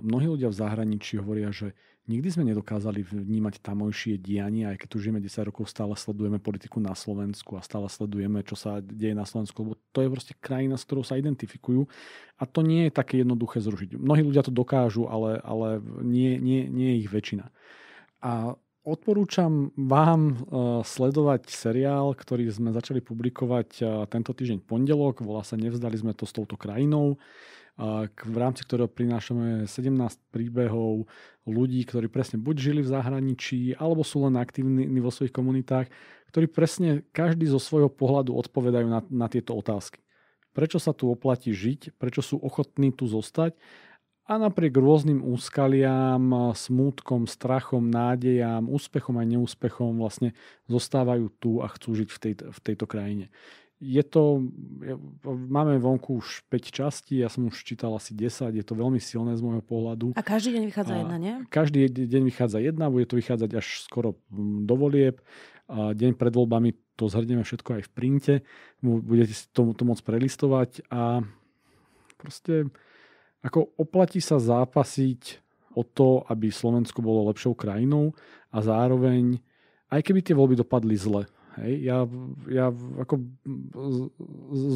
mnohí ľudia v zahraničí hovoria, že Nikdy sme nedokázali vnímať tamojšie dianie, aj keď tu žijeme 10 rokov, stále sledujeme politiku na Slovensku a stále sledujeme, čo sa deje na Slovensku, lebo to je proste krajina, s ktorou sa identifikujú a to nie je také jednoduché zrušiť. Mnohí ľudia to dokážu, ale, ale nie, nie, nie je ich väčšina. A odporúčam vám e, sledovať seriál, ktorý sme začali publikovať e, tento týždeň pondelok, volá sa Nevzdali sme to s touto krajinou v rámci ktorého prinášame 17 príbehov ľudí, ktorí presne buď žili v zahraničí, alebo sú len aktívni vo svojich komunitách, ktorí presne každý zo svojho pohľadu odpovedajú na, na tieto otázky. Prečo sa tu oplatí žiť, prečo sú ochotní tu zostať a napriek rôznym úskaliam, smútkom, strachom, nádejam, úspechom aj neúspechom vlastne zostávajú tu a chcú žiť v, tej, v tejto krajine je to, máme vonku už 5 častí, ja som už čítal asi 10, je to veľmi silné z môjho pohľadu. A každý deň vychádza a jedna, nie? Každý deň vychádza jedna, bude to vychádzať až skoro mm, do volieb. A deň pred voľbami to zhrnieme všetko aj v printe, budete si to, to môcť prelistovať a proste ako oplatí sa zápasiť o to, aby Slovensko bolo lepšou krajinou a zároveň aj keby tie voľby dopadli zle, Hej? Ja, ja ako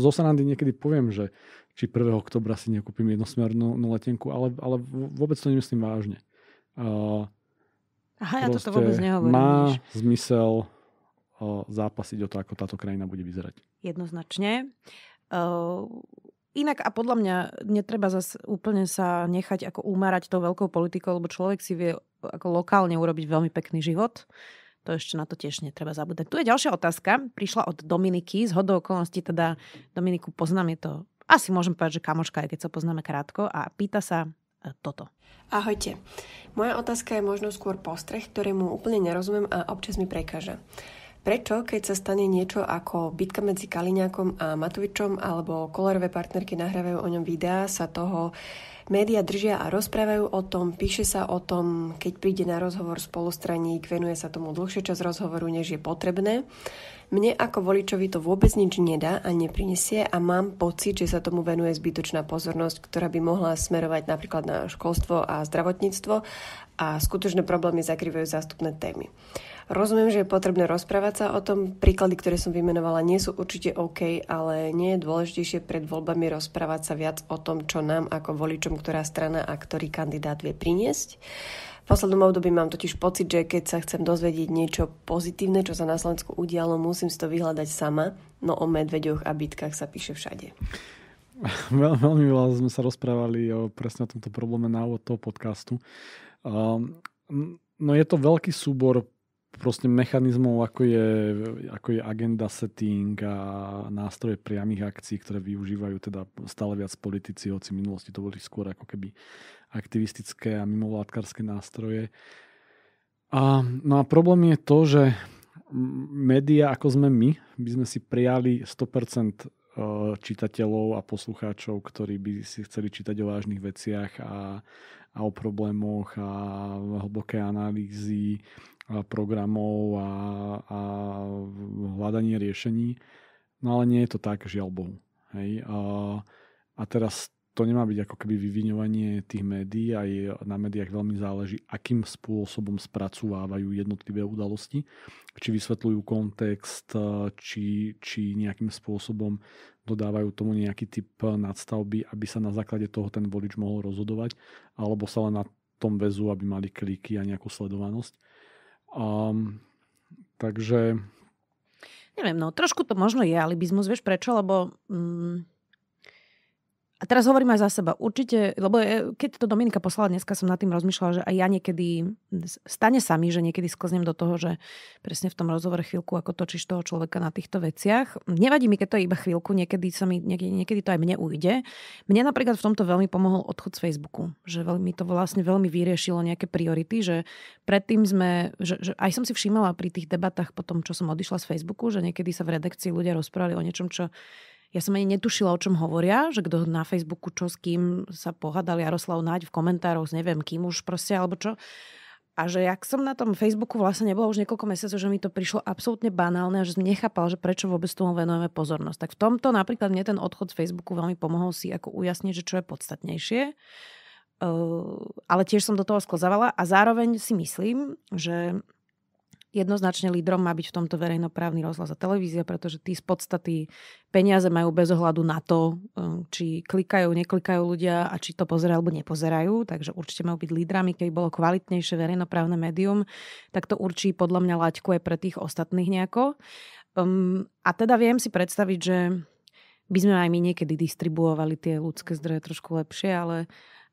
zo Sanandy niekedy poviem, že či 1. oktobra si nekúpim jednosmernú no, letenku, ale, ale vôbec to nemyslím vážne. Uh, Aha, ja toto vôbec nehovorím. Má než... zmysel uh, zápasiť o to, ako táto krajina bude vyzerať. Jednoznačne. Uh, Inak a podľa mňa netreba zase úplne sa nechať ako umárať tou veľkou politikou, lebo človek si vie ako lokálne urobiť veľmi pekný život to ešte na to tiež netreba zabúdať. Tu je ďalšia otázka. Prišla od Dominiky. Z hodou okolností teda Dominiku poznám, je to asi môžem povedať, že kamoška, je, keď sa poznáme krátko a pýta sa e, toto. Ahojte. Moja otázka je možno skôr postreh, ktorému úplne nerozumiem a občas mi prekáža. Prečo, keď sa stane niečo ako bitka medzi Kaliňákom a Matovičom alebo kolorové partnerky nahrávajú o ňom videá, sa toho média držia a rozprávajú o tom, píše sa o tom, keď príde na rozhovor spolustraník, venuje sa tomu dlhšie čas rozhovoru, než je potrebné. Mne ako voličovi to vôbec nič nedá a neprinesie a mám pocit, že sa tomu venuje zbytočná pozornosť, ktorá by mohla smerovať napríklad na školstvo a zdravotníctvo a skutočné problémy zakrývajú zástupné témy. Rozumiem, že je potrebné rozprávať sa o tom. Príklady, ktoré som vymenovala, nie sú určite OK, ale nie je dôležitejšie pred voľbami rozprávať sa viac o tom, čo nám ako voličom, ktorá strana a ktorý kandidát vie priniesť. V poslednom období mám totiž pocit, že keď sa chcem dozvedieť niečo pozitívne, čo sa na Slovensku udialo, musím si to vyhľadať sama, no o medveďoch a bitkách sa píše všade. Veľ, veľmi veľa sme sa rozprávali o presne o tomto probléme na úvod toho podcastu. Um, no je to veľký súbor proste mechanizmov, ako je, ako je agenda setting a nástroje priamých akcií, ktoré využívajú teda stále viac politici, hoci v minulosti to boli skôr ako keby aktivistické a mimovládkarské nástroje. A, no a problém je to, že média, ako sme my, by sme si prijali 100% čitateľov a poslucháčov, ktorí by si chceli čítať o vážnych veciach a, a o problémoch a hlboké analýzy a programov a, a hľadanie riešení. No ale nie je to tak, žiaľ Bohu. Hej. A, a teraz to nemá byť ako keby vyviňovanie tých médií, aj na médiách veľmi záleží, akým spôsobom spracovávajú jednotlivé udalosti, či vysvetľujú kontext, e, či, či nejakým spôsobom dodávajú tomu nejaký typ nadstavby, aby sa na základe toho ten volič mohol rozhodovať, alebo sa len na tom väzu, aby mali kliky a nejakú sledovanosť. Um, takže... Neviem, no trošku to možno je alibizmus, vieš prečo, lebo... Mm a teraz hovorím aj za seba. Určite, lebo keď to Dominika poslala dneska, som nad tým rozmýšľala, že aj ja niekedy, stane sa mi, že niekedy sklznem do toho, že presne v tom rozhovore chvíľku ako točíš toho človeka na týchto veciach. Nevadí mi, keď to je iba chvíľku, niekedy, sa mi, niekedy, niekedy to aj mne ujde. Mne napríklad v tomto veľmi pomohol odchod z Facebooku, že veľmi to vlastne veľmi vyriešilo nejaké priority, že predtým sme, že, že aj som si všímala pri tých debatách po tom, čo som odišla z Facebooku, že niekedy sa v redakcii ľudia rozprávali o niečom, čo ja som ani netušila, o čom hovoria, že kto na Facebooku čo s kým sa pohádal Jaroslav Naď v komentároch s neviem kým už proste, alebo čo. A že jak som na tom Facebooku vlastne nebola už niekoľko mesiacov, že mi to prišlo absolútne banálne a že som nechápala, že prečo vôbec tomu venujeme pozornosť. Tak v tomto napríklad mne ten odchod z Facebooku veľmi pomohol si ako ujasniť, že čo je podstatnejšie. Uh, ale tiež som do toho sklzavala a zároveň si myslím, že jednoznačne lídrom má byť v tomto verejnoprávny rozhlas a televízia, pretože tí z podstaty peniaze majú bez ohľadu na to, e, či klikajú, neklikajú ľudia a či to pozerajú alebo nepozerajú, takže určite majú byť lídrami, keby bolo kvalitnejšie verejnoprávne médium, tak to určí podľa mňa laťku aj pre tých ostatných nejako. Um, a teda viem si predstaviť, že by sme aj my niekedy distribuovali tie ľudské zdroje trošku lepšie, ale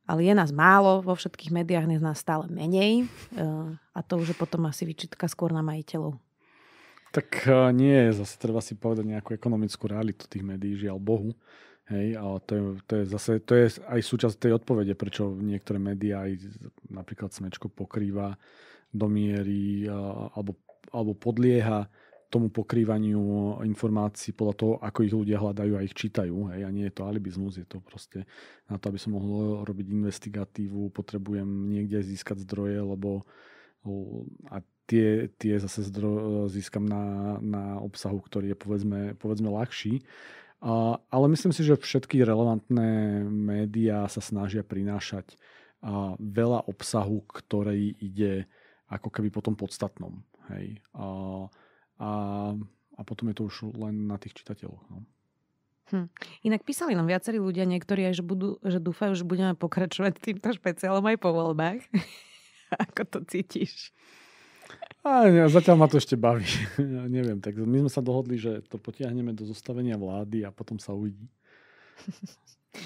ale je nás málo, vo všetkých médiách je nás stále menej eh, a to už je potom asi vyčitka skôr na majiteľov. Tak eh, nie, zase treba si povedať nejakú ekonomickú realitu tých médií, žiaľ Bohu. Hej, a to je, to je zase to je aj súčasť tej odpovede, prečo niektoré médiá aj napríklad Smečko pokrýva do miery eh, alebo, alebo podlieha tomu pokrývaniu informácií podľa toho, ako ich ľudia hľadajú a ich čítajú. Hej. A nie je to alibizmus, je to proste na to, aby som mohol robiť investigatívu, potrebujem niekde získať zdroje, lebo a tie, tie zase zdro, získam na, na obsahu, ktorý je povedzme, povedzme ľahší. A, ale myslím si, že všetky relevantné médiá sa snažia prinášať a, veľa obsahu, ktorý ide ako keby po tom podstatnom. Hej. A, a, a potom je to už len na tých čitateľoch. No. Hm. Inak písali nám viacerí ľudia, niektorí aj, že, budú, že dúfajú, že budeme pokračovať týmto špeciálom aj po voľbách. Ako to cítiš? A ne, zatiaľ ma to ešte baví. Ja neviem, tak my sme sa dohodli, že to potiahneme do zostavenia vlády a potom sa uvidí.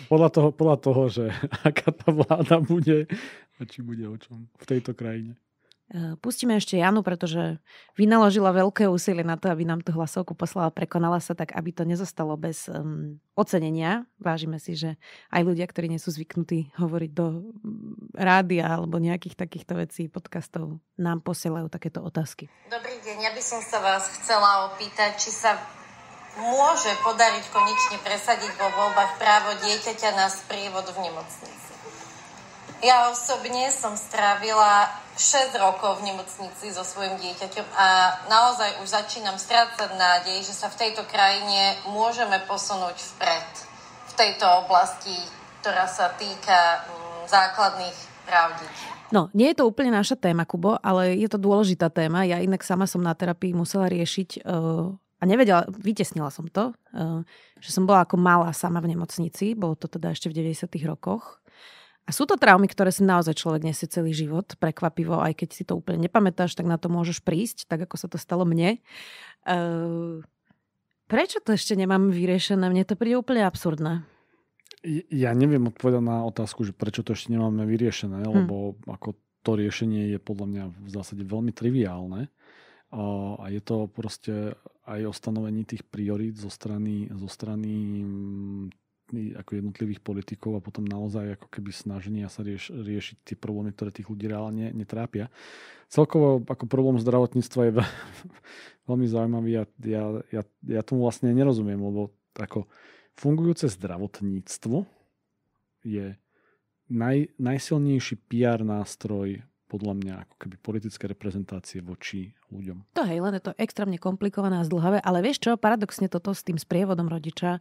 Podľa toho, podľa toho, že aká tá vláda bude a či bude o čom v tejto krajine. Eh, pustíme ešte Janu, pretože vynaložila veľké úsilie na to, aby nám tú hlasovku poslala, prekonala sa tak, aby to nezostalo bez um, ocenenia. Vážime si, že aj ľudia, ktorí nie sú zvyknutí hovoriť do mm, rádia alebo nejakých takýchto vecí, podcastov, nám posielajú takéto otázky. Dobrý deň, ja by som sa vás chcela opýtať, či sa môže podariť konečne presadiť vo voľbách právo dieťaťa na sprievod v nemocnici. Ja osobne som strávila 6 rokov v nemocnici so svojim dieťaťom a naozaj už začínam strácať nádej, že sa v tejto krajine môžeme posunúť vpred v tejto oblasti, ktorá sa týka mm, základných práv No, nie je to úplne naša téma, Kubo, ale je to dôležitá téma. Ja inak sama som na terapii musela riešiť uh, a nevedela, vytesnila som to, uh, že som bola ako malá sama v nemocnici, bolo to teda ešte v 90. rokoch a sú to traumy, ktoré si naozaj človek nesie celý život, prekvapivo, aj keď si to úplne nepamätáš, tak na to môžeš prísť, tak ako sa to stalo mne. Ehm, prečo to ešte nemám vyriešené? Mne to príde úplne absurdné. Ja neviem odpovedať na otázku, že prečo to ešte nemáme vyriešené, hmm. lebo ako to riešenie je podľa mňa v zásade veľmi triviálne. A je to proste aj o stanovení tých priorít zo strany, zo strany mm, samotní ako jednotlivých politikov a potom naozaj ako keby snaženia sa rieš, riešiť tie problémy, ktoré tých ľudí reálne netrápia. Celkovo ako problém zdravotníctva je veľmi zaujímavý a ja, ja, ja tomu vlastne nerozumiem, lebo ako fungujúce zdravotníctvo je naj, najsilnejší PR nástroj podľa mňa ako keby politické reprezentácie voči ľuďom. To hej, len je to extrémne komplikované a zdlhavé, ale vieš čo, paradoxne toto s tým sprievodom rodiča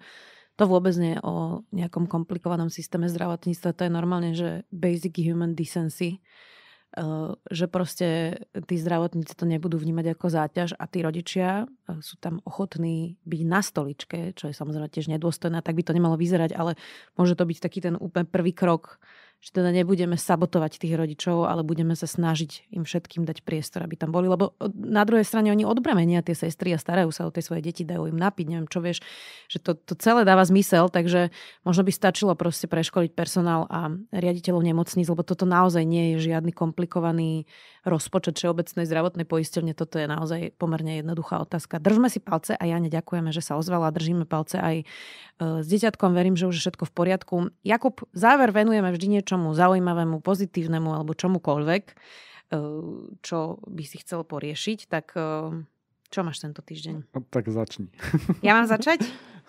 to vôbec nie je o nejakom komplikovanom systéme zdravotníctva. To je normálne, že basic human decency eh, že proste tí zdravotníci to nebudú vnímať ako záťaž a tí rodičia eh, sú tam ochotní byť na stoličke, čo je samozrejme tiež nedôstojné, tak by to nemalo vyzerať, ale môže to byť taký ten úplne prvý krok že teda nebudeme sabotovať tých rodičov, ale budeme sa snažiť im všetkým dať priestor, aby tam boli. Lebo e, na druhej strane oni odbremenia tie sestry a starajú sa o tie svoje deti, dajú im napiť, neviem čo vieš, že to, to celé dáva zmysel, takže možno by stačilo proste preškoliť personál a riaditeľov nemocníc, lebo toto naozaj nie je žiadny komplikovaný rozpočet všeobecnej zdravotnej poisťovne. Toto je naozaj pomerne jednoduchá otázka. Držme si palce a ja neďakujeme, že sa ozvala. Držíme palce aj e, s deťatkom. Verím, že už je všetko v poriadku. Jakub, záver venujeme vždy niečo niečomu zaujímavému, pozitívnemu alebo čomukoľvek, e, čo by si chcel poriešiť, tak e, čo máš tento týždeň? No, tak začni. Ja mám začať?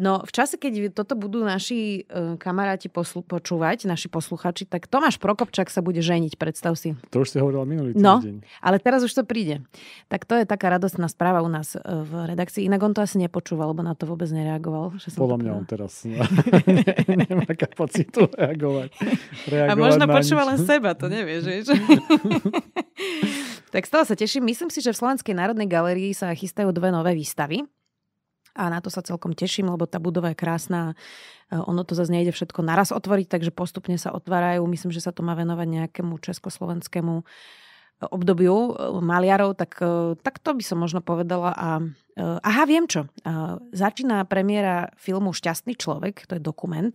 No v čase, keď toto budú naši e, kamaráti poslu- počúvať, naši posluchači, tak Tomáš Prokopčák sa bude ženiť, predstav si. To už si hovorila minulý no, týždeň. No, ale teraz už to príde. Tak to je taká radostná správa u nás e, v redakcii. Inak on to asi nepočúval, lebo na to vôbec nereagoval. Že som Podľa mňa on teraz ne, nemá kapacitu reagovať. reagovať A možno počúval len seba, to nevieš, vieš. tak z toho sa teším. Myslím si, že v Slovenskej národnej galerii sa chystajú dve nové výstavy a na to sa celkom teším, lebo tá budova je krásna. E, ono to zase nejde všetko naraz otvoriť, takže postupne sa otvárajú. Myslím, že sa to má venovať nejakému československému obdobiu e, maliarov, tak, e, tak to by som možno povedala. A, aha, viem čo. Začína premiéra filmu Šťastný človek, to je dokument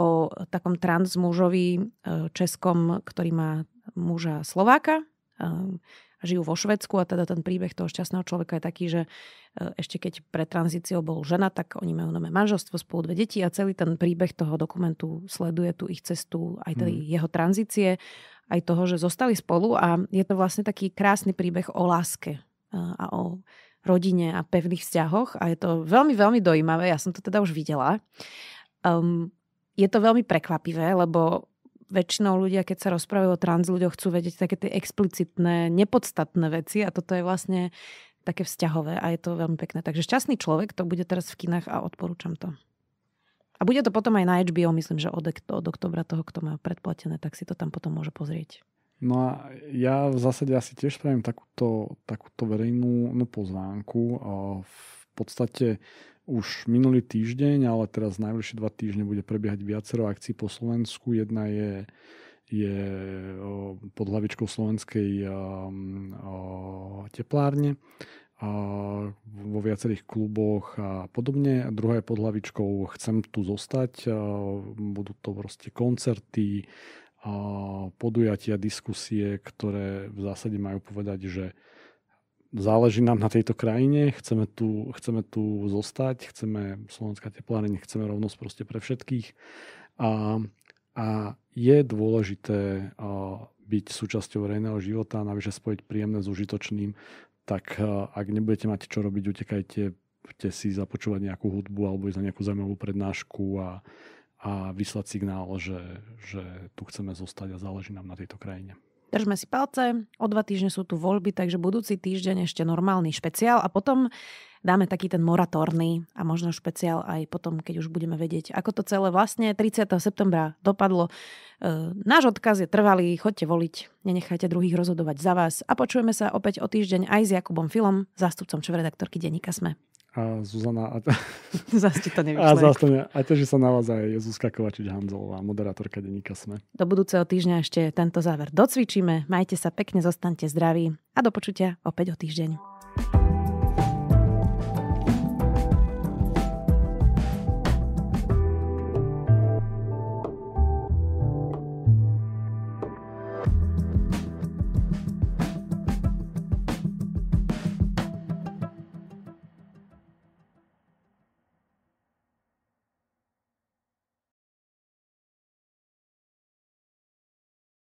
o takom transmužovi českom, ktorý má muža Slováka, žijú vo Švedsku a teda ten príbeh toho šťastného človeka je taký, že e, ešte keď pred tranzíciou bol žena, tak oni majú nové manželstvo, spolu dve deti a celý ten príbeh toho dokumentu sleduje tú ich cestu, aj tej hmm. jeho tranzície, aj toho, že zostali spolu a je to vlastne taký krásny príbeh o láske e, a o rodine a pevných vzťahoch a je to veľmi, veľmi dojímavé. Ja som to teda už videla. Um, je to veľmi prekvapivé, lebo väčšinou ľudia, keď sa rozprávajú o trans ľuďoch, chcú vedieť také tie explicitné, nepodstatné veci a toto je vlastne také vzťahové a je to veľmi pekné. Takže šťastný človek, to bude teraz v kinách a odporúčam to. A bude to potom aj na HBO, myslím, že od, od oktobra toho, kto má predplatené, tak si to tam potom môže pozrieť. No a ja v zásade asi tiež spravím takúto, takúto verejnú no, pozvánku. V podstate už minulý týždeň, ale teraz najbližšie dva týždne bude prebiehať viacero akcií po Slovensku. Jedna je, je pod hlavičkou slovenskej teplárne vo viacerých kluboch a podobne. A druhá je pod hlavičkou Chcem tu zostať. Budú to proste koncerty, podujatia, diskusie, ktoré v zásade majú povedať, že záleží nám na tejto krajine, chceme tu, chceme tu zostať, chceme Slovenská tepláreň, chceme rovnosť proste pre všetkých. A, a je dôležité byť súčasťou verejného života, navyše spojiť príjemné s užitočným, tak ak nebudete mať čo robiť, utekajte poďte si započúvať nejakú hudbu alebo ísť na nejakú zaujímavú prednášku a, a vyslať signál, že, že tu chceme zostať a záleží nám na tejto krajine. Držme si palce, o dva týždne sú tu voľby, takže budúci týždeň ešte normálny špeciál a potom dáme taký ten moratórny a možno špeciál aj potom, keď už budeme vedieť, ako to celé vlastne 30. septembra dopadlo. E, náš odkaz je trvalý, choďte voliť, nenechajte druhých rozhodovať za vás a počujeme sa opäť o týždeň aj s Jakubom Filom, zástupcom čo redaktorky Denika Sme. A Zuzana... A... Zas ti to nevyšlo. A ne. A teší sa na vás aj Zuzka Kovačič Hanzelová, moderátorka denníka SME. Do budúceho týždňa ešte tento záver docvičíme. Majte sa pekne, zostaňte zdraví a do počutia opäť o týždeň.